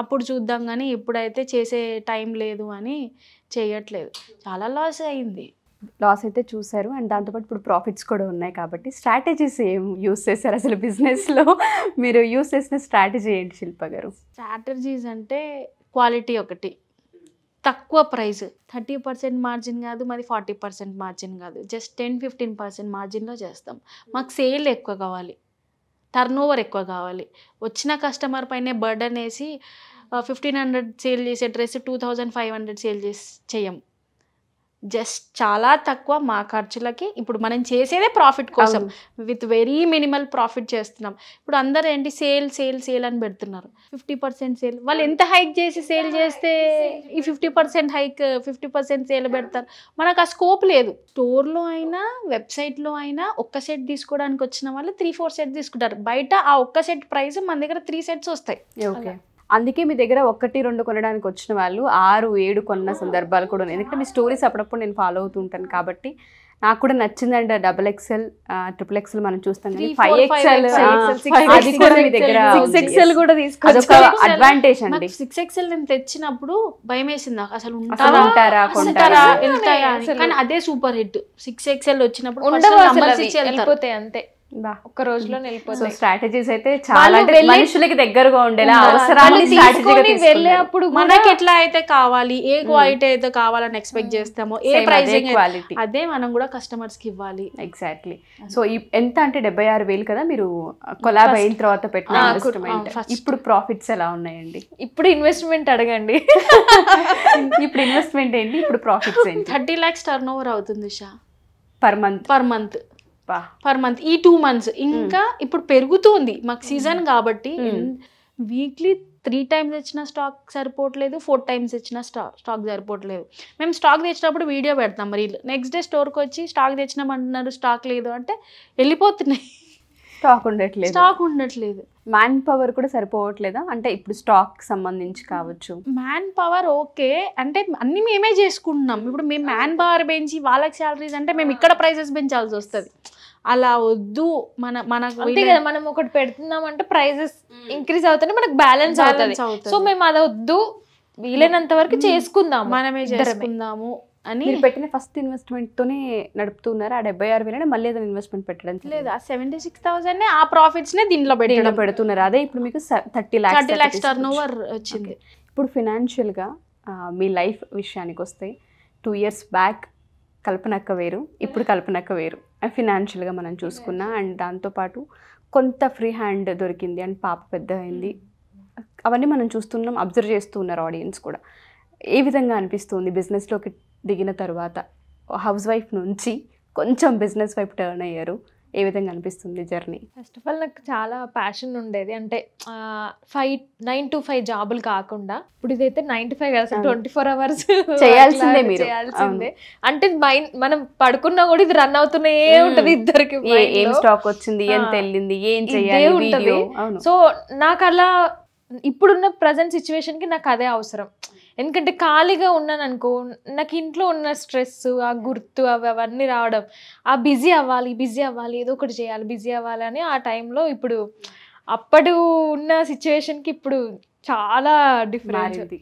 అప్పుడు చూద్దాం కానీ ఎప్పుడైతే చేసే టైం లేదు అని చేయట్లేదు చాలా లాస్ అయింది లాస్ అయితే చూశారు అండ్ దాంతోపాటు ఇప్పుడు ప్రాఫిట్స్ కూడా ఉన్నాయి కాబట్టి స్ట్రాటజీస్ ఏం యూస్ చేశారు అసలు బిజినెస్లో మీరు యూస్ చేసిన స్ట్రాటజీ ఏంటి శిల్ప గారు స్ట్రాటజీస్ అంటే క్వాలిటీ ఒకటి తక్కువ ప్రైస్ థర్టీ పర్సెంట్ మార్జిన్ కాదు మాది ఫార్టీ పర్సెంట్ మార్జిన్ కాదు జస్ట్ టెన్ ఫిఫ్టీన్ పర్సెంట్ మార్జిన్లో చేస్తాం మాకు సేల్ ఎక్కువ కావాలి టర్నోవర్ ఎక్కువ కావాలి వచ్చిన కస్టమర్ పైనే బర్డన్ వేసి ఫిఫ్టీన్ హండ్రెడ్ సేల్ చేసే dress two thousand five hundred sale చేసి చేయం జస్ట్ చాలా తక్కువ మా ఖర్చులకి ఇప్పుడు మనం చేసేదే ప్రాఫిట్ కోసం విత్ వెరీ మినిమల్ ప్రాఫిట్ చేస్తున్నాం ఇప్పుడు అందరు ఏంటి సేల్ సేల్ సేల్ అని పెడుతున్నారు ఫిఫ్టీ పర్సెంట్ సేల్ వాళ్ళు ఎంత హైక్ చేసి సేల్ చేస్తే ఈ fifty percent hike fifty percent sale పెడతారు మనకు ఆ స్కోప్ లేదు స్టోర్లో అయినా వెబ్సైట్లో అయినా ఒక్క సెట్ తీసుకోవడానికి వచ్చిన వాళ్ళు త్రీ ఫోర్ సెట్ తీసుకుంటారు బయట ఆ ఒక్క సెట్ ప్రైస్ మన దగ్గర త్రీ సెట్స్ వస్తాయి ఓకే అందుకే మీ దగ్గర ఒకటి రెండు కొనడానికి వచ్చిన వాళ్ళు ఆరు ఏడు కొన్న సందర్భాలు కూడా ఉన్నాయి ఎందుకంటే మీ స్టోరీస్ అప్పుడప్పుడు నేను ఫాలో అవుతూ ఉంటాను కాబట్టి నాకు కూడా నచ్చిందండి డబుల్ ఎక్స్ఎల్ ట్రిపుల్ ఎక్స్ఎల్ మనం చూస్తాం ఫైవ్ ఎక్స్ఎల్ మీ దగ్గర ఎక్స్ఎల్ కూడా తీసుకోవచ్చు అడ్వాంటేజ్ అండి సిక్స్ ఎక్స్ఎల్ నేను తెచ్చినప్పుడు భయం వేసింది అసలు ఉంటారా కొంటారా కానీ అదే సూపర్ హిట్ సిక్స్ ఎక్స్ఎల్ వచ్చినప్పుడు అంతే ఒక రోజులో వెళ్ళిపోతాయి స్ట్రాటజీస్ అయితే చాలా మనుషులకి దగ్గరగా ఉండేలా అవసరాన్ని వెళ్ళే మనకి ఎట్లా అయితే కావాలి ఏ క్వాలిటీ అయితే కావాలని ఎక్స్పెక్ట్ చేస్తామో ఏ ప్రైసింగ్ క్వాలిటీ అదే మనం కూడా కస్టమర్స్ కి ఇవ్వాలి ఎగ్జాక్ట్లీ సో ఎంత అంటే డెబ్బై ఆరు వేలు కదా మీరు కొలాబ్ అయిన తర్వాత పెట్టిన ఇప్పుడు ప్రాఫిట్స్ ఎలా ఉన్నాయండి ఇప్పుడు ఇన్వెస్ట్మెంట్ అడగండి ఇప్పుడు ఇన్వెస్ట్మెంట్ ఏంటి ఇప్పుడు ప్రాఫిట్స్ ఏంటి థర్టీ లాక్స్ టర్న్ ఓవర్ అవుతుంది షా per month per month per month ఈ టూ మంత్స్ ఇంకా hmm. ఇప్పుడు పెరుగుతుంది మాకు సీజన్ hmm. కాబట్టి వీక్లీ త్రీ టైమ్స్ ఇచ్చిన స్టాక్ సరిపోవట్లేదు ఫోర్ టైమ్స్ ఇచ్చిన స్టాక్ స్టాక్ సరిపోవట్లేదు మేము స్టాక్ తెచ్చినప్పుడు వీడియో పెడతాం రీల్ నెక్స్ట్ డే స్టోర్కి వచ్చి స్టాక్ తెచ్చినామంటున్నారు స్టాక్ లేదు అంటే వెళ్ళిపోతున్నాయి స్టాక్ ఉండట్లేదు స్టాక్ ఉండట్లేదు మ్యాన్ పవర్ కూడా సరిపోవట్లేదా అంటే ఇప్పుడు స్టాక్ సంబంధించి కావచ్చు మ్యాన్ పవర్ ఓకే అంటే అన్ని మేమే చేసుకుంటున్నాం ఇప్పుడు మేము మ్యాన్ ah. పవర్ పెంచి వాళ్ళకి శాలరీస్ అంటే మేము ah. ఇక్కడ ప్రైసెస్ పెంచాల్సి వస్తుంది అలా వద్దు మన మనకు కదా మనం ఒకటి అంటే ప్రైజెస్ ఇంక్రీజ్ అవుతుంది మనకు బ్యాలెన్స్ అవుతుంది సో మేము అది వద్దు వీలైనంత వరకు చేసుకుందాం మనమే చేసుకుందాము అని పెట్టిన ఫస్ట్ ఇన్వెస్ట్మెంట్ తోనే నడుపుతున్నారు ఆ డెబ్బై ఆరు వేలనే మళ్ళీ ఏదైనా ఇన్వెస్ట్మెంట్ పెట్టడం లేదు ఆ సెవెంటీ సిక్స్ థౌసండ్ ఆ ప్రాఫిట్స్ నే దీంట్లో పెట్టడం పెడుతున్నారు అదే ఇప్పుడు మీకు thirty lakhs thirty lakhs turn over వచ్చింది ఇప్పుడు ఫినాన్షియల్ గా మీ లైఫ్ విషయానికి వస్తే టూ ఇయర్స్ బ్యాక్ కల్పనక్క వేరు ఇప్పుడు కల్పనక్క వేరు ఫినాన్షియల్గా మనం చూసుకున్నా అండ్ దాంతోపాటు కొంత ఫ్రీ హ్యాండ్ దొరికింది అండ్ పాప పెద్ద అయింది అవన్నీ మనం చూస్తున్నాం అబ్జర్వ్ చేస్తూ ఉన్నారు ఆడియన్స్ కూడా ఏ విధంగా అనిపిస్తుంది బిజినెస్లోకి దిగిన తర్వాత హౌస్ వైఫ్ నుంచి కొంచెం బిజినెస్ వైపు టర్న్ అయ్యారు ఏ విధంగా అనిపిస్తుంది జర్నీ ఫస్ట్ ఆఫ్ ఆల్ నాకు చాలా ప్యాషన్ ఉండేది అంటే ఫైవ్ నైన్ టు ఫైవ్ జాబులు కాకుండా ఇప్పుడు ఇదైతే నైన్ టు ఫైవ్ కలిసి ట్వంటీ ఫోర్ అవర్స్ చేయాల్సిందే చేయాల్సిందే అంటే మైండ్ మనం పడుకున్నా కూడా ఇది రన్ అవుతూనే ఉంటది ఇద్దరికి ఏం స్టాక్ వచ్చింది ఏం తెలింది ఏం చేయాలి సో నాకు అలా ఇప్పుడున్న ప్రజెంట్ సిచ్యువేషన్ కి నాకు అదే అవసరం ఎందుకంటే ఖాళీగా ఉన్నాను అనుకో నాకు ఇంట్లో ఉన్న స్ట్రెస్ ఆ గుర్తు అవి అవన్నీ రావడం ఆ బిజీ అవ్వాలి బిజీ అవ్వాలి ఏదో ఒకటి చేయాలి బిజీ అవ్వాలి అని ఆ టైంలో ఇప్పుడు అప్పుడు ఉన్న సిచ్యువేషన్కి ఇప్పుడు చాలా డిఫరెంట్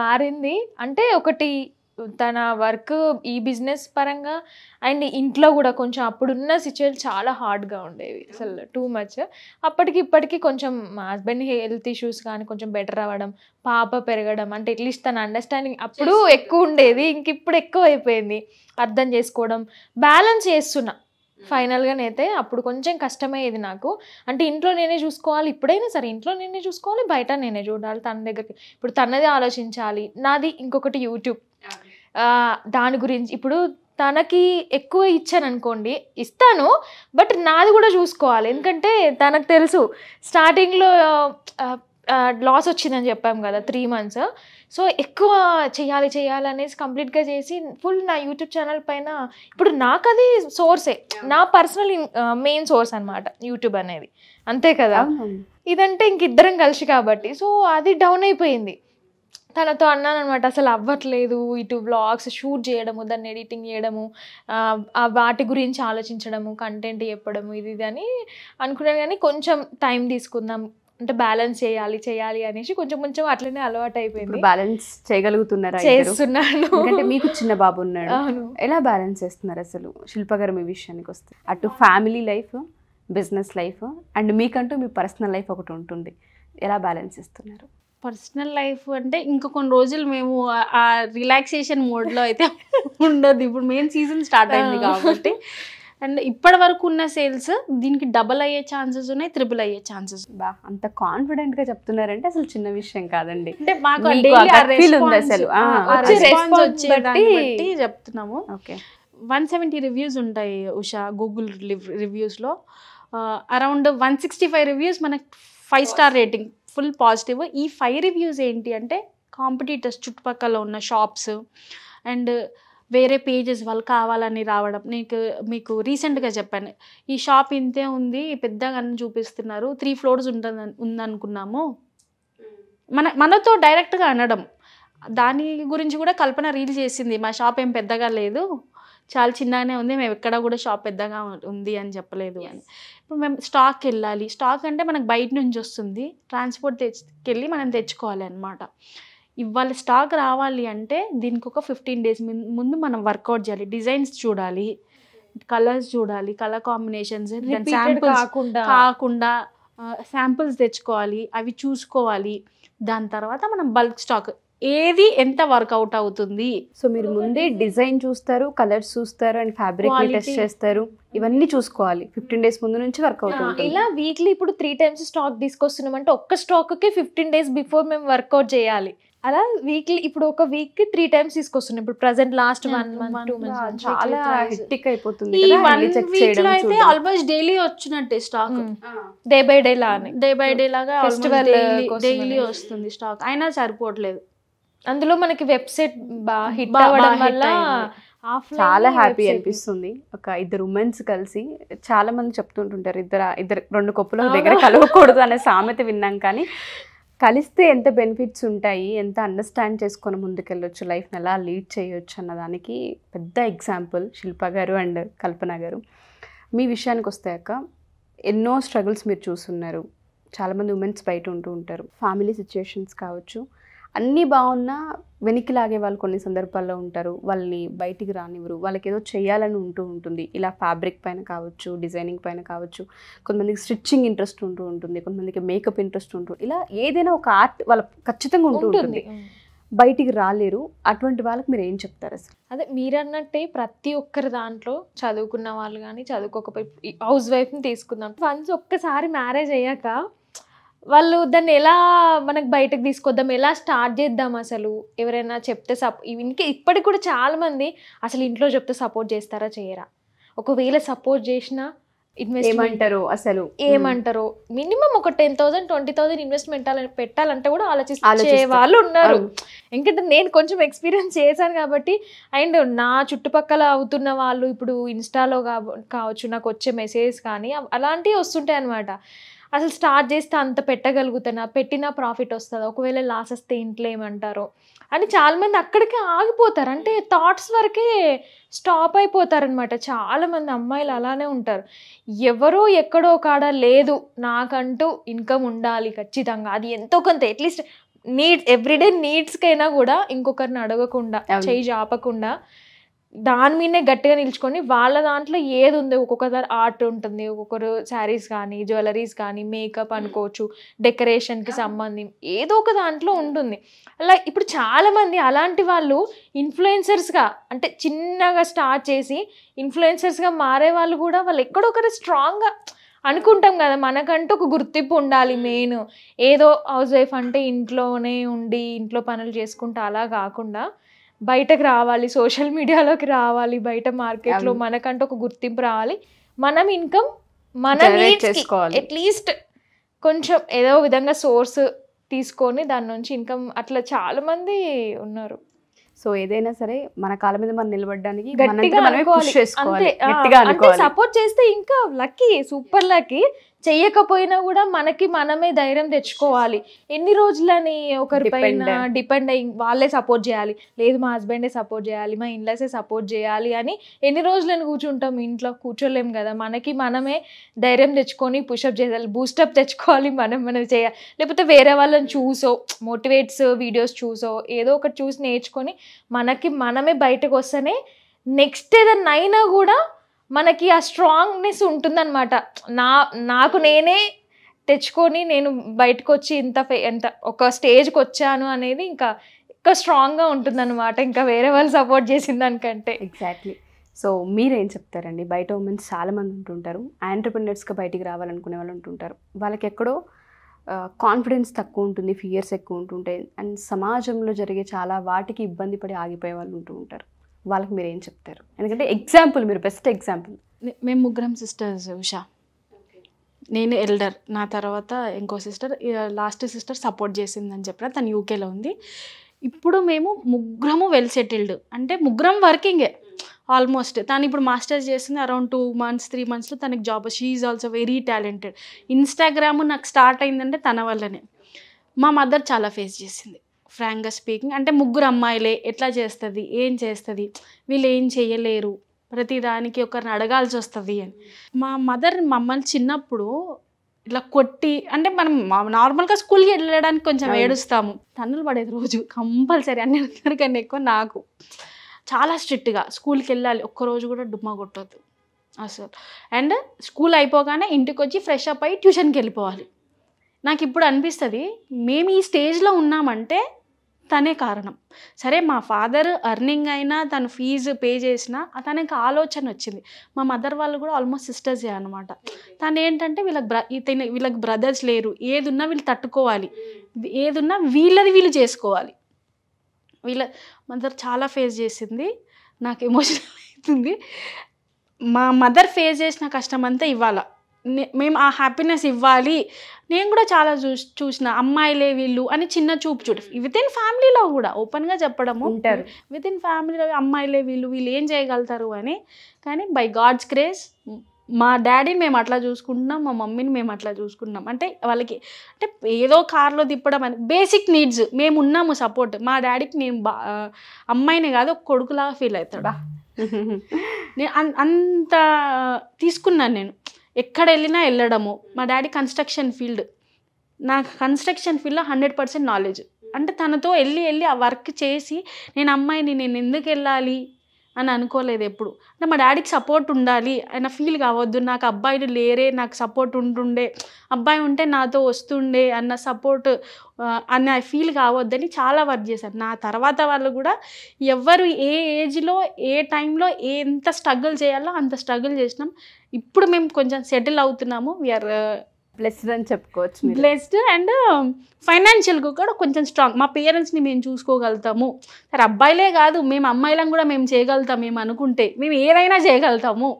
మారింది అంటే ఒకటి తన వర్క్ ఈ బిజినెస్ పరంగా అండ్ ఇంట్లో కూడా కొంచెం అప్పుడున్న సిచ్యువేషన్ చాలా హార్డ్గా ఉండేవి అసలు టూ hmm. మచ్ అప్పటికి ఇప్పటికీ కొంచెం మా హస్బెండ్ హెల్త్ ఇష్యూస్ కానీ కొంచెం బెటర్ అవ్వడం పాప పెరగడం అంటే ఎట్లీస్ట్ తన అండర్స్టాండింగ్ అప్పుడు ఎక్కువ ఉండేది ఇంక ఇప్పుడు ఎక్కువ అయిపోయింది అర్థం చేసుకోవడం బ్యాలెన్స్ చేస్తున్నా hmm. అయితే అప్పుడు కొంచెం కష్టమయ్యేది నాకు అంటే ఇంట్లో నేనే చూసుకోవాలి ఇప్పుడైనా సరే ఇంట్లో నేనే చూసుకోవాలి బయట నేనే చూడాలి తన దగ్గరికి ఇప్పుడు తనది ఆలోచించాలి నాది ఇంకొకటి యూట్యూబ్ దాని గురించి ఇప్పుడు తనకి ఎక్కువ ఇచ్చాను అనుకోండి ఇస్తాను బట్ నాది కూడా చూసుకోవాలి ఎందుకంటే తనకు తెలుసు స్టార్టింగ్లో లాస్ వచ్చిందని చెప్పాం కదా త్రీ మంత్స్ సో ఎక్కువ చేయాలి చేయాలి అనేసి కంప్లీట్గా చేసి ఫుల్ నా యూట్యూబ్ ఛానల్ పైన ఇప్పుడు నాకు అది సోర్సే నా పర్సనల్ మెయిన్ సోర్స్ అనమాట యూట్యూబ్ అనేది అంతే కదా ఇదంటే ఇంక ఇద్దరం కలిసి కాబట్టి సో అది డౌన్ అయిపోయింది తనతో అన్నాను అనమాట అసలు అవ్వట్లేదు ఇటు బ్లాగ్స్ షూట్ చేయడము దాన్ని ఎడిటింగ్ చేయడము వాటి గురించి ఆలోచించడము కంటెంట్ చెప్పడము ఇది ఇది అని అనుకున్నాను కానీ కొంచెం టైం తీసుకుందాం అంటే బ్యాలెన్స్ చేయాలి చేయాలి అనేసి కొంచెం కొంచెం అట్లనే అలవాటు అయిపోయింది బ్యాలెన్స్ చేయగలుగుతున్నారా చేస్తున్నాను అంటే మీకు చిన్న బాబు ఉన్నాడు ఎలా బ్యాలెన్స్ చేస్తున్నారు అసలు శిల్పగారు మీ విషయానికి వస్తే అటు family life business life and మీకంటూ మీ పర్సనల్ లైఫ్ ఒకటి ఉంటుంది ఎలా బ్యాలెన్స్ ఇస్తున్నారు పర్సనల్ లైఫ్ అంటే ఇంకా కొన్ని రోజులు మేము ఆ రిలాక్సేషన్ మోడ్లో అయితే ఉండదు ఇప్పుడు మెయిన్ సీజన్ స్టార్ట్ అయింది కాబట్టి అండ్ ఇప్పటి వరకు ఉన్న సేల్స్ దీనికి డబల్ అయ్యే ఛాన్సెస్ ఉన్నాయి త్రిబుల్ అయ్యే ఛాన్సెస్ బా అంత కాన్ఫిడెంట్ గా చెప్తున్నారంటే అసలు చిన్న విషయం కాదండి అంటే మాకు అసలు చెప్తున్నాము ఓకే వన్ సెవెంటీ రివ్యూస్ ఉంటాయి ఉషా గూగుల్ రివ్యూస్లో around one sixty five reviews మనకి five star rating full positive ఈ ఫైవ్ రివ్యూస్ ఏంటి అంటే కాంపిటీటర్స్ చుట్టుపక్కల ఉన్న షాప్స్ అండ్ వేరే పేజెస్ వాళ్ళు కావాలని రావడం నీకు మీకు రీసెంట్గా చెప్పాను ఈ షాప్ ఇంతే ఉంది పెద్దగా అని చూపిస్తున్నారు త్రీ ఫ్లోర్స్ ఉంటుంది ఉందనుకున్నాము మన మనతో డైరెక్ట్గా అనడం దాని గురించి కూడా కల్పన రీల్ చేసింది మా షాప్ ఏం పెద్దగా లేదు చాలా చిన్నగానే ఉంది మేము ఎక్కడ కూడా షాప్ పెద్దగా ఉంది అని చెప్పలేదు అని ఇప్పుడు మేము స్టాక్ వెళ్ళాలి స్టాక్ అంటే మనకు బయట నుంచి వస్తుంది ట్రాన్స్పోర్ట్ తెచ్చుకెళ్ళి మనం తెచ్చుకోవాలి అనమాట ఇవాళ స్టాక్ రావాలి అంటే దీనికి ఒక ఫిఫ్టీన్ డేస్ ముందు మనం వర్కౌట్ చేయాలి డిజైన్స్ చూడాలి కలర్స్ చూడాలి కలర్ కాంబినేషన్స్ కాకుండా కాకుండా శాంపుల్స్ తెచ్చుకోవాలి అవి చూసుకోవాలి దాని తర్వాత మనం బల్క్ స్టాక్ ఏది ఎంత వర్కౌట్ అవుతుంది సో మీరు ముందే డిజైన్ చూస్తారు కలర్స్ చూస్తారు అండ్ ఫ్యాబ్రిక్ టెస్ట్ చేస్తారు ఇవన్నీ చూసుకోవాలి ఫిఫ్టీన్ డేస్ ముందు నుంచి వర్కౌట్ ఇలా వీక్లీ ఇప్పుడు త్రీ టైమ్స్ స్టాక్ తీసుకొస్తున్నాం అంటే ఒక్క స్టాక్ కి ఫిఫ్టీన్ డేస్ బిఫోర్ మేము వర్కౌట్ చేయాలి అలా వీక్లీ ఇప్పుడు ఒక వీక్ కి త్రీ టైమ్స్ తీసుకొస్తున్నాం ఇప్పుడు present last one month too చాలా హెక్టిక్ అయిపోతుంది అయితే ఆల్మోస్ట్ డైలీ వచ్చినట్టే స్టాక్ డే బై డే లానే డే బై డే లాగా డైలీ వస్తుంది స్టాక్ అయినా సరిపోవట్లేదు అందులో మనకి వెబ్సైట్ బాగా హిట్ అవ్వడం వల్ల చాలా హ్యాపీ అనిపిస్తుంది ఒక ఇద్దరు ఉమెన్స్ కలిసి చాలా మంది చెప్తుంటుంటారు ఇద్దరు ఇద్దరు రెండు కప్పుల దగ్గర కలవకూడదు అనే సామెత విన్నాం కానీ కలిస్తే ఎంత బెనిఫిట్స్ ఉంటాయి ఎంత అండర్స్టాండ్ చేసుకొని ముందుకెళ్ళొచ్చు లైఫ్ని ఎలా లీడ్ చేయొచ్చు అన్నదానికి పెద్ద ఎగ్జాంపుల్ శిల్ప గారు అండ్ కల్పన గారు మీ విషయానికి వస్తాక ఎన్నో స్ట్రగుల్స్ మీరు చూస్తున్నారు చాలామంది ఉమెన్స్ బయట ఉంటూ ఉంటారు ఫ్యామిలీ సిచ్యుయేషన్స్ కావచ్చు అన్నీ బాగున్నా వెనక్కి లాగే వాళ్ళు కొన్ని సందర్భాల్లో ఉంటారు వాళ్ళని బయటికి రానివ్వరు వాళ్ళకి ఏదో చేయాలని ఉంటూ ఉంటుంది ఇలా ఫ్యాబ్రిక్ పైన కావచ్చు డిజైనింగ్ పైన కావచ్చు కొంతమందికి స్టిచ్చింగ్ ఇంట్రెస్ట్ ఉంటూ ఉంటుంది కొంతమందికి మేకప్ ఇంట్రెస్ట్ ఉంటూ ఇలా ఏదైనా ఒక ఆర్ట్ వాళ్ళ ఖచ్చితంగా ఉంటూ ఉంటుంది బయటికి రాలేరు అటువంటి వాళ్ళకి మీరు ఏం చెప్తారు అసలు అదే మీరన్నట్టే ప్రతి ఒక్కరి దాంట్లో చదువుకున్న వాళ్ళు కానీ చదువుకోకపోయి హౌస్ వైఫ్ని తీసుకుందాం వన్స్ ఒక్కసారి మ్యారేజ్ అయ్యాక వాళ్ళు దాన్ని ఎలా మనకు బయటకు తీసుకొద్దాం ఎలా స్టార్ట్ చేద్దాం అసలు ఎవరైనా చెప్తే సపో ఇంకే ఇప్పటికి కూడా చాలామంది అసలు ఇంట్లో చెప్తే సపోర్ట్ చేస్తారా చేయరా ఒకవేళ సపోర్ట్ చేసినా ఇన్వెస్ట్ ఏమంటారు అసలు ఏమంటారు మినిమం ఒక ten thousand twenty thousand investment పెట్టాలంటే కూడా ఆలోచించే వాళ్ళు ఉన్నారు ఎందుకంటే నేను కొంచెం ఎక్స్పీరియన్స్ చేశాను కాబట్టి అండ్ నా చుట్టుపక్కల అవుతున్న వాళ్ళు ఇప్పుడు ఇన్స్టాలో కావచ్చు నాకు వచ్చే మెసేజెస్ కానీ అలాంటివి వస్తుంటాయి అనమాట అసలు స్టార్ట్ చేస్తే అంత పెట్టగలుగుతానా పెట్టినా ప్రాఫిట్ వస్తుందా ఒకవేళ లాస్ వస్తే ఇంట్లో ఏమంటారు అని చాలామంది అక్కడికే ఆగిపోతారు అంటే థాట్స్ వరకే స్టాప్ అయిపోతారనమాట చాలామంది అమ్మాయిలు అలానే ఉంటారు ఎవరో ఎక్కడో కాడ లేదు నాకంటూ ఇన్కమ్ ఉండాలి ఖచ్చితంగా అది ఎంతో కొంత అట్లీస్ట్ నీడ్ ఎవ్రీడే నీడ్స్కైనా కూడా ఇంకొకరిని అడగకుండా చేయి ఆపకుండా దాని మీదనే గట్టిగా నిల్చుకొని వాళ్ళ దాంట్లో ఏది ఉంది ఒక్కొక్కసారి ఆర్ట్ ఉంటుంది ఒక్కొక్కరు శారీస్ కానీ జ్యువెలరీస్ కానీ మేకప్ hmm. అనుకోవచ్చు డెకరేషన్కి సంబంధం ఏదో ఒక దాంట్లో ఉంటుంది అలా ఇప్పుడు చాలామంది అలాంటి వాళ్ళు ఇన్ఫ్లుయెన్సర్స్గా అంటే చిన్నగా స్టార్ట్ చేసి ఇన్ఫ్లుయెన్సర్స్గా మారే వాళ్ళు కూడా వాళ్ళు ఎక్కడొకరు స్ట్రాంగ్గా అనుకుంటాం కదా మనకంటూ ఒక గుర్తింపు ఉండాలి hmm. మెయిన్ ఏదో హౌస్ వైఫ్ అంటే ఇంట్లోనే ఉండి ఇంట్లో పనులు చేసుకుంటా అలా కాకుండా బయటకు రావాలి సోషల్ మీడియాలోకి రావాలి బయట మార్కెట్లో మనకంటే ఒక గుర్తింపు రావాలి మనం ఇన్కమ్ మన చేసుకోవాలి అట్లీస్ట్ కొంచెం ఏదో విధంగా సోర్స్ తీసుకొని దాని నుంచి ఇన్కమ్ అట్లా చాలా మంది ఉన్నారు సో ఏదైనా సరే మన కాళ్ళ మీద మనం నిలబడడానికి గట్టిగా సపోర్ట్ చేస్తే ఇంకా లక్కీ సూపర్ లక్కీ చెయ్యకపోయినా కూడా మనకి మనమే ధైర్యం తెచ్చుకోవాలి ఎన్ని రోజులని ఒకరిపైన డిపెండ్ అయ్యి వాళ్ళే సపోర్ట్ చేయాలి లేదు మా హస్బెండే సపోర్ట్ చేయాలి మా ఇన్లసే సపోర్ట్ చేయాలి అని ఎన్ని రోజులను కూర్చుంటాం ఇంట్లో కూర్చోలేము కదా మనకి మనమే ధైర్యం తెచ్చుకొని పుషప్ చేయాలి బూస్టప్ తెచ్చుకోవాలి మనం మనం చేయాలి లేకపోతే వేరే వాళ్ళని చూసో మోటివేట్స్ వీడియోస్ చూసో ఏదో ఒకటి చూసి నేర్చుకొని మనకి మనమే బయటకు వస్తేనే నెక్స్ట్ ఏదన్నా అయినా కూడా మనకి ఆ స్ట్రాంగ్నెస్ ఉంటుందన్నమాట నా నాకు నేనే తెచ్చుకొని నేను బయటకు వచ్చి ఇంత ఎంత ఒక స్టేజ్కి వచ్చాను అనేది ఇంకా ఇంకా స్ట్రాంగ్గా ఉంటుందన్నమాట ఇంకా వేరే వాళ్ళు సపోర్ట్ చేసిన దానికంటే ఎగ్జాక్ట్లీ సో మీరేం చెప్తారండి బయట ఉమెన్స్ చాలామంది ఉంటుంటారు ఆంటర్ప్రినర్స్గా బయటికి రావాలనుకునే వాళ్ళు ఉంటుంటారు వాళ్ళకి ఎక్కడో కాన్ఫిడెన్స్ తక్కువ ఉంటుంది ఫియర్స్ ఎక్కువ ఉంటుంటాయి అండ్ సమాజంలో జరిగే చాలా వాటికి ఇబ్బంది పడి ఆగిపోయే వాళ్ళు ఉంటూ ఉంటారు వాళ్ళకి మీరు ఏం చెప్తారు ఎందుకంటే ఎగ్జాంపుల్ మీరు బెస్ట్ ఎగ్జాంపుల్ మేము ముగ్గురం సిస్టర్స్ ఉషా నేను ఎల్డర్ నా తర్వాత ఇంకో సిస్టర్ లాస్ట్ సిస్టర్ సపోర్ట్ చేసిందని చెప్పిన తను యూకేలో ఉంది ఇప్పుడు మేము ముగ్గురము వెల్ సెటిల్డ్ అంటే ముగ్గురం వర్కింగే ఆల్మోస్ట్ తను ఇప్పుడు మాస్టర్స్ చేసింది అరౌండ్ టూ మంత్స్ త్రీ మంత్స్లో తనకి job she is also very talented Instagram నాకు స్టార్ట్ అయిందంటే తన వల్లనే మా మదర్ చాలా ఫేస్ చేసింది ఫ్రాంక్గా స్పీకింగ్ అంటే ముగ్గురు అమ్మాయిలే ఎట్లా చేస్తుంది ఏం చేస్తుంది వీళ్ళు ఏం చేయలేరు ప్రతిదానికి ఒకరిని అడగాల్సి వస్తుంది అని మా మదర్ మమ్మల్ని చిన్నప్పుడు ఇట్లా కొట్టి అంటే మనం నార్మల్గా స్కూల్కి వెళ్ళడానికి కొంచెం ఏడుస్తాము తన్నులు పడేది రోజు కంపల్సరీ అన్ని అందరికన్నా ఎక్కువ నాకు చాలా స్ట్రిక్ట్గా స్కూల్కి వెళ్ళాలి ఒక్కరోజు కూడా డుమ్మా కొట్టద్దు అసలు అండ్ స్కూల్ అయిపోగానే ఇంటికి వచ్చి ఫ్రెష్ అప్ అయ్యి ట్యూషన్కి వెళ్ళిపోవాలి నాకు ఇప్పుడు అనిపిస్తుంది మేము ఈ స్టేజ్లో ఉన్నామంటే తనే కారణం సరే మా ఫాదర్ అర్నింగ్ అయినా తను ఫీజు పే చేసినా తనకి ఆలోచన వచ్చింది మా మదర్ వాళ్ళు కూడా ఆల్మోస్ట్ సిస్టర్సే అనమాట తను ఏంటంటే వీళ్ళకి బ్ర వీళ్ళకి బ్రదర్స్ లేరు ఏదున్నా వీళ్ళు తట్టుకోవాలి ఏదున్నా వీళ్ళది వీళ్ళు చేసుకోవాలి వీళ్ళ మదర్ చాలా ఫేస్ చేసింది నాకు ఎమోషనల్ అవుతుంది మా మదర్ ఫేస్ చేసిన కష్టం అంతా ఇవ్వాలి మేము ఆ హ్యాపీనెస్ ఇవ్వాలి నేను కూడా చాలా చూ చూసిన అమ్మాయిలే వీళ్ళు అని చిన్న చూపు చూడ విత్ ఇన్ ఫ్యామిలీలో కూడా ఓపెన్గా చెప్పడము ఉంటారు విత్ ఇన్ ఫ్యామిలీలో అమ్మాయిలే వీళ్ళు వీళ్ళు ఏం చేయగలుగుతారు అని కానీ బై గాడ్స్ క్రేజ్ మా డాడీని మేము అట్లా చూసుకుంటున్నాం మా మమ్మీని మేము అట్లా చూసుకుంటున్నాం అంటే వాళ్ళకి అంటే ఏదో కార్లో తిప్పడం అని బేసిక్ నీడ్స్ మేము ఉన్నాము సపోర్ట్ మా డాడీకి నేను బా అమ్మాయిని కాదు ఒక కొడుకులాగా ఫీల్ అవుతాడా నేను అంత తీసుకున్నాను నేను ఎక్కడ వెళ్ళినా వెళ్ళడము మా డాడీ కన్స్ట్రక్షన్ ఫీల్డ్ నాకు కన్స్ట్రక్షన్ ఫీల్డ్లో హండ్రెడ్ పర్సెంట్ నాలెడ్జ్ అంటే తనతో వెళ్ళి వెళ్ళి ఆ వర్క్ చేసి నేను అమ్మాయిని నేను ఎందుకు వెళ్ళాలి అని అనుకోలేదు ఎప్పుడు అంటే మా డాడీకి సపోర్ట్ ఉండాలి ఆయన ఫీల్ కావద్దు నాకు అబ్బాయిలు లేరే నాకు సపోర్ట్ ఉంటుండే అబ్బాయి ఉంటే నాతో వస్తుండే అన్న సపోర్ట్ అన్న ఫీల్ కావద్దని చాలా వర్క్ చేశారు నా తర్వాత వాళ్ళు కూడా ఎవరు ఏ ఏజ్లో ఏ టైంలో ఎంత స్ట్రగుల్ చేయాలో అంత స్ట్రగుల్ చేసినాం ఇప్పుడు మేము కొంచెం సెటిల్ అవుతున్నాము వీఆర్ బ్లెస్డ్ అని చెప్పుకోవచ్చు బ్లెస్డ్ అండ్ ఫైనాన్షియల్గా కూడా కొంచెం స్ట్రాంగ్ మా పేరెంట్స్ని మేము చూసుకోగలుగుతాము సరే అబ్బాయిలే కాదు మేము అమ్మాయిలం కూడా మేము చేయగలుగుతాం మేము అనుకుంటే మేము ఏదైనా చేయగలుగుతాము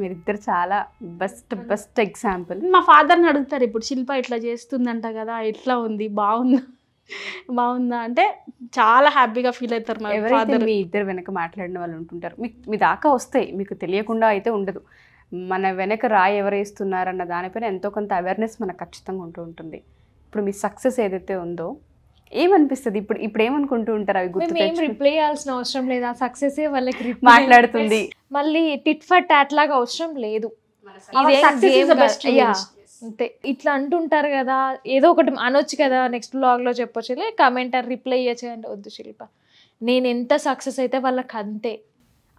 మీరిద్దరు చాలా బెస్ట్ బెస్ట్ ఎగ్జాంపుల్ మా ఫాదర్ని అడుగుతారు ఇప్పుడు శిల్ప ఇట్లా చేస్తుందంట కదా ఎట్లా ఉంది బాగుందా బాగుందా అంటే చాలా హ్యాపీగా ఫీల్ అవుతారు మా ఫాదర్ మీ ఇద్దరు వెనక మాట్లాడిన వాళ్ళు ఉంటుంటారు మీ మీ దాకా వస్తాయి మీకు తెలియకుండా అయితే ఉండదు మన వెనక రాయి ఎవరేస్తున్నారన్న దానిపైన ఎంతో కొంత అవేర్నెస్ మనకు ఖచ్చితంగా ఉంటూ ఉంటుంది ఇప్పుడు మీ సక్సెస్ ఏదైతే ఉందో ఏమనిపిస్తుంది ఇప్పుడు ఇప్పుడు ఏమనుకుంటూ ఉంటారు అవి గుర్తు రిప్లై చేయాల్సిన అవసరం లేదు ఆ సక్సెస్ వాళ్ళకి మాట్లాడుతుంది మళ్ళీ టిట్ ఫర్ టాట్ లాగా అవసరం లేదు అంతే ఇట్లా అంటుంటారు కదా ఏదో ఒకటి అనొచ్చు కదా నెక్స్ట్ లో చెప్పొచ్చు కమెంట్ రిప్లై చేయండి వద్దు శిల్ప నేను ఎంత సక్సెస్ అయితే వాళ్ళకి అంతే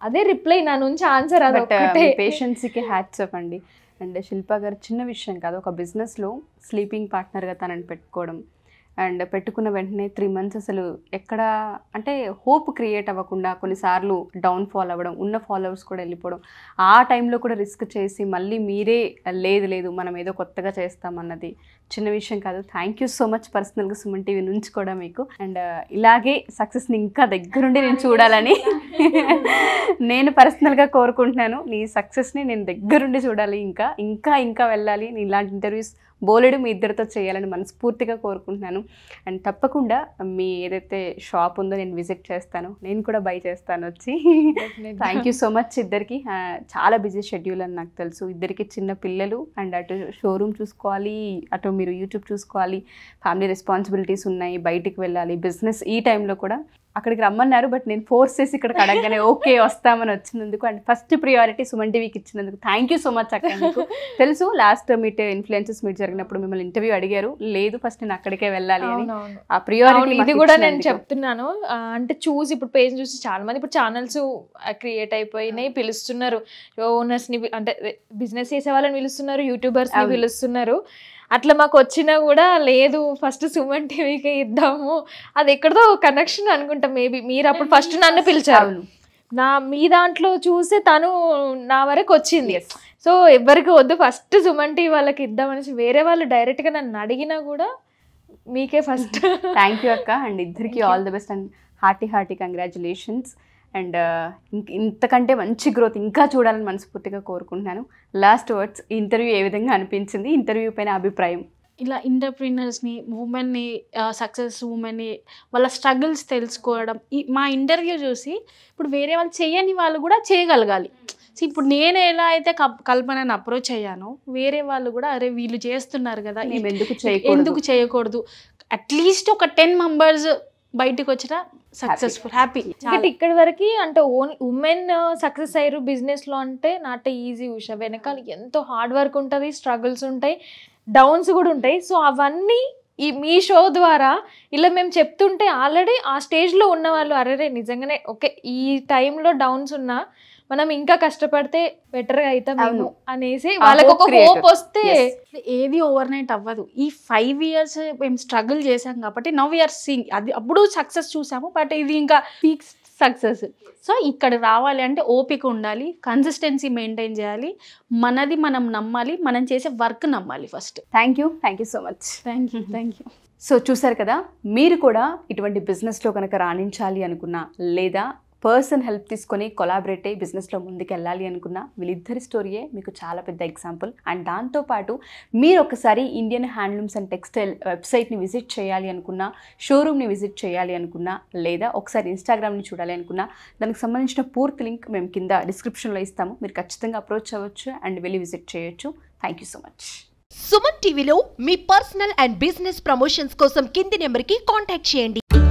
అదే రిప్లై నా నుంచి ఆన్సర్ అదొక్కటే పేషెన్సీకి హ్యాట్స్ అప్ అండి అండ్ శిల్పా గారు చిన్న విషయం కాదు ఒక బిజినెస్లో స్లీపింగ్ పార్ట్నర్గా తనని పెట్టుకోవడం అండ్ పెట్టుకున్న వెంటనే త్రీ మంత్స్ అసలు ఎక్కడ అంటే హోప్ క్రియేట్ అవ్వకుండా కొన్నిసార్లు డౌన్ ఫాల్ అవ్వడం ఉన్న ఫాలోవర్స్ కూడా వెళ్ళిపోవడం ఆ టైంలో కూడా రిస్క్ చేసి మళ్ళీ మీరే లేదు లేదు మనం ఏదో కొత్తగా చేస్తామన్నది చిన్న విషయం కాదు థ్యాంక్ యూ సో మచ్ పర్సనల్గా సుమన్ టీవీ నుంచి కూడా మీకు అండ్ ఇలాగే సక్సెస్ని ఇంకా దగ్గరుండి నేను చూడాలని నేను పర్సనల్గా కోరుకుంటున్నాను నీ సక్సెస్ని నేను దగ్గరుండి చూడాలి ఇంకా ఇంకా ఇంకా వెళ్ళాలి నీ ఇలాంటి ఇంటర్వ్యూస్ బోలెడు మీ ఇద్దరితో చేయాలని మనస్ఫూర్తిగా కోరుకుంటున్నాను అండ్ తప్పకుండా మీ ఏదైతే షాప్ ఉందో నేను విజిట్ చేస్తాను నేను కూడా బై చేస్తాను వచ్చి థ్యాంక్ యూ సో మచ్ ఇద్దరికి చాలా బిజీ షెడ్యూల్ అని నాకు తెలుసు ఇద్దరికి చిన్న పిల్లలు అండ్ అటు షోరూమ్ చూసుకోవాలి అటు మీరు యూట్యూబ్ చూసుకోవాలి ఫ్యామిలీ రెస్పాన్సిబిలిటీస్ ఉన్నాయి బయటికి వెళ్ళాలి బిజినెస్ ఈ టైంలో కూడా అక్కడికి రమ్మన్నారు బట్ నేను ఫోర్స్ చేసి ఇక్కడ అడగగానే ఓకే వస్తామని వచ్చినందుకు అండ్ ఫస్ట్ ప్రియారిటీ సుమన్ టీవీకి ఇచ్చినందుకు థ్యాంక్ యూ సో మచ్ అక్కడ తెలుసు లాస్ట్ మీట్ ఇన్ఫ్లుయెన్సెస్ మీట్ జరిగినప్పుడు మిమ్మల్ని ఇంటర్వ్యూ అడిగారు లేదు ఫస్ట్ నేను అక్కడికే వెళ్ళాలి అని ఆ ప్రియారిటీ ఇది కూడా నేను చెప్తున్నాను అంటే చూసి ఇప్పుడు పేజ్ చూసి చాలా మంది ఇప్పుడు ఛానల్స్ క్రియేట్ అయిపోయినాయి పిలుస్తున్నారు ఓనర్స్ని అంటే బిజినెస్ చేసే వాళ్ళని పిలుస్తున్నారు యూట్యూబర్స్ని పిలుస్తున్నారు అట్లా మాకు వచ్చినా కూడా లేదు ఫస్ట్ సుమన్ టీవీకి ఇద్దాము అది ఎక్కడదో కనెక్షన్ అనుకుంటా మేబీ మీరు అప్పుడు ఫస్ట్ నన్ను పిలిచారు నా మీ దాంట్లో చూస్తే తను నా వరకు వచ్చింది సో ఎవరికి వద్దు ఫస్ట్ సుమన్ టీవీ వాళ్ళకి ఇద్దామనేసి వేరే వాళ్ళు డైరెక్ట్గా నన్ను అడిగినా కూడా మీకే ఫస్ట్ థ్యాంక్ యూ అక్క అండ్ ఇద్దరికి all the best and hearty hearty congratulations and ఇంతకంటే మంచి గ్రోత్ ఇంకా చూడాలని మనస్ఫూర్తిగా కోరుకుంటున్నాను లాస్ట్ వర్డ్స్ ఇంటర్వ్యూ ఏ విధంగా అనిపించింది ఇంటర్వ్యూ పైన అభిప్రాయం ఇలా ఇంటర్ప్రీనర్స్ని ఉమెన్ని సక్సెస్ ఉమెన్ని వాళ్ళ స్ట్రగుల్స్ తెలుసుకోవడం ఈ మా ఇంటర్వ్యూ చూసి ఇప్పుడు వేరే వాళ్ళు చేయని వాళ్ళు కూడా చేయగలగాలి సో ఇప్పుడు నేను ఎలా అయితే కల్పనని అప్రోచ్ అయ్యానో వేరే వాళ్ళు కూడా అరే వీళ్ళు చేస్తున్నారు కదా ఎందుకు ఎందుకు చేయకూడదు అట్లీస్ట్ ఒక టెన్ మెంబర్స్ బయటకు వచ్చినా సక్సెస్ఫుల్ హ్యాపీ అంటే ఇక్కడి వరకు అంటే ఓన్ ఉమెన్ సక్సెస్ అయ్యారు బిజినెస్ లో అంటే నాట్ ఈజీ ఉష వెనకాల ఎంతో హార్డ్ వర్క్ ఉంటుంది స్ట్రగుల్స్ ఉంటాయి డౌన్స్ కూడా ఉంటాయి సో అవన్నీ ఈ మీ షో ద్వారా ఇలా మేము చెప్తుంటే ఆల్రెడీ ఆ స్టేజ్లో ఉన్న వాళ్ళు అరే నిజంగానే ఓకే ఈ టైంలో డౌన్స్ ఉన్నా మనం ఇంకా కష్టపడితే బెటర్ అవుతాము అనేసి వాళ్ళకి ఒక హోప్ వస్తే ఏది ఓవర్ నైట్ అవ్వదు ఈ ఫైవ్ ఇయర్స్ మేము స్ట్రగుల్ చేసాం కాబట్టి నవ్ ఇయర్ సీన్ అది అప్పుడు సక్సెస్ చూసాము బట్ ఇది ఇంకా పీక్స్ సక్సెస్ సో ఇక్కడ రావాలి అంటే ఓపిక ఉండాలి కన్సిస్టెన్సీ మెయింటైన్ చేయాలి మనది మనం నమ్మాలి మనం చేసే వర్క్ నమ్మాలి first thank you thank you so much thank you thank you so చూసారు కదా మీరు కూడా ఇటువంటి బిజినెస్లో కనుక రాణించాలి అనుకున్నా లేదా పర్సన్ హెల్ప్ తీసుకొని కొలాబరేట్ అయ్యి బిజినెస్లో ముందుకెళ్ళాలి అనుకున్న వీళ్ళిద్దరి స్టోరీయే మీకు చాలా పెద్ద ఎగ్జాంపుల్ అండ్ దాంతోపాటు మీరు ఒకసారి ఇండియన్ హ్యాండ్లూమ్స్ అండ్ టెక్స్టైల్ వెబ్సైట్ని విజిట్ చేయాలి అనుకున్నా షోరూమ్ని విజిట్ చేయాలి అనుకున్నా లేదా ఒకసారి ఇన్స్టాగ్రామ్ని చూడాలి అనుకున్నా దానికి సంబంధించిన పూర్తి లింక్ మేము కింద డిస్క్రిప్షన్లో ఇస్తాము మీరు ఖచ్చితంగా అప్రోచ్ అవ్వచ్చు అండ్ వెళ్ళి విజిట్ చేయొచ్చు thank you so much Suman టీవీలో మీ పర్సనల్ అండ్ బిజినెస్ ప్రమోషన్స్ కోసం కింది నెంబర్కి కాంటాక్ట్ చేయండి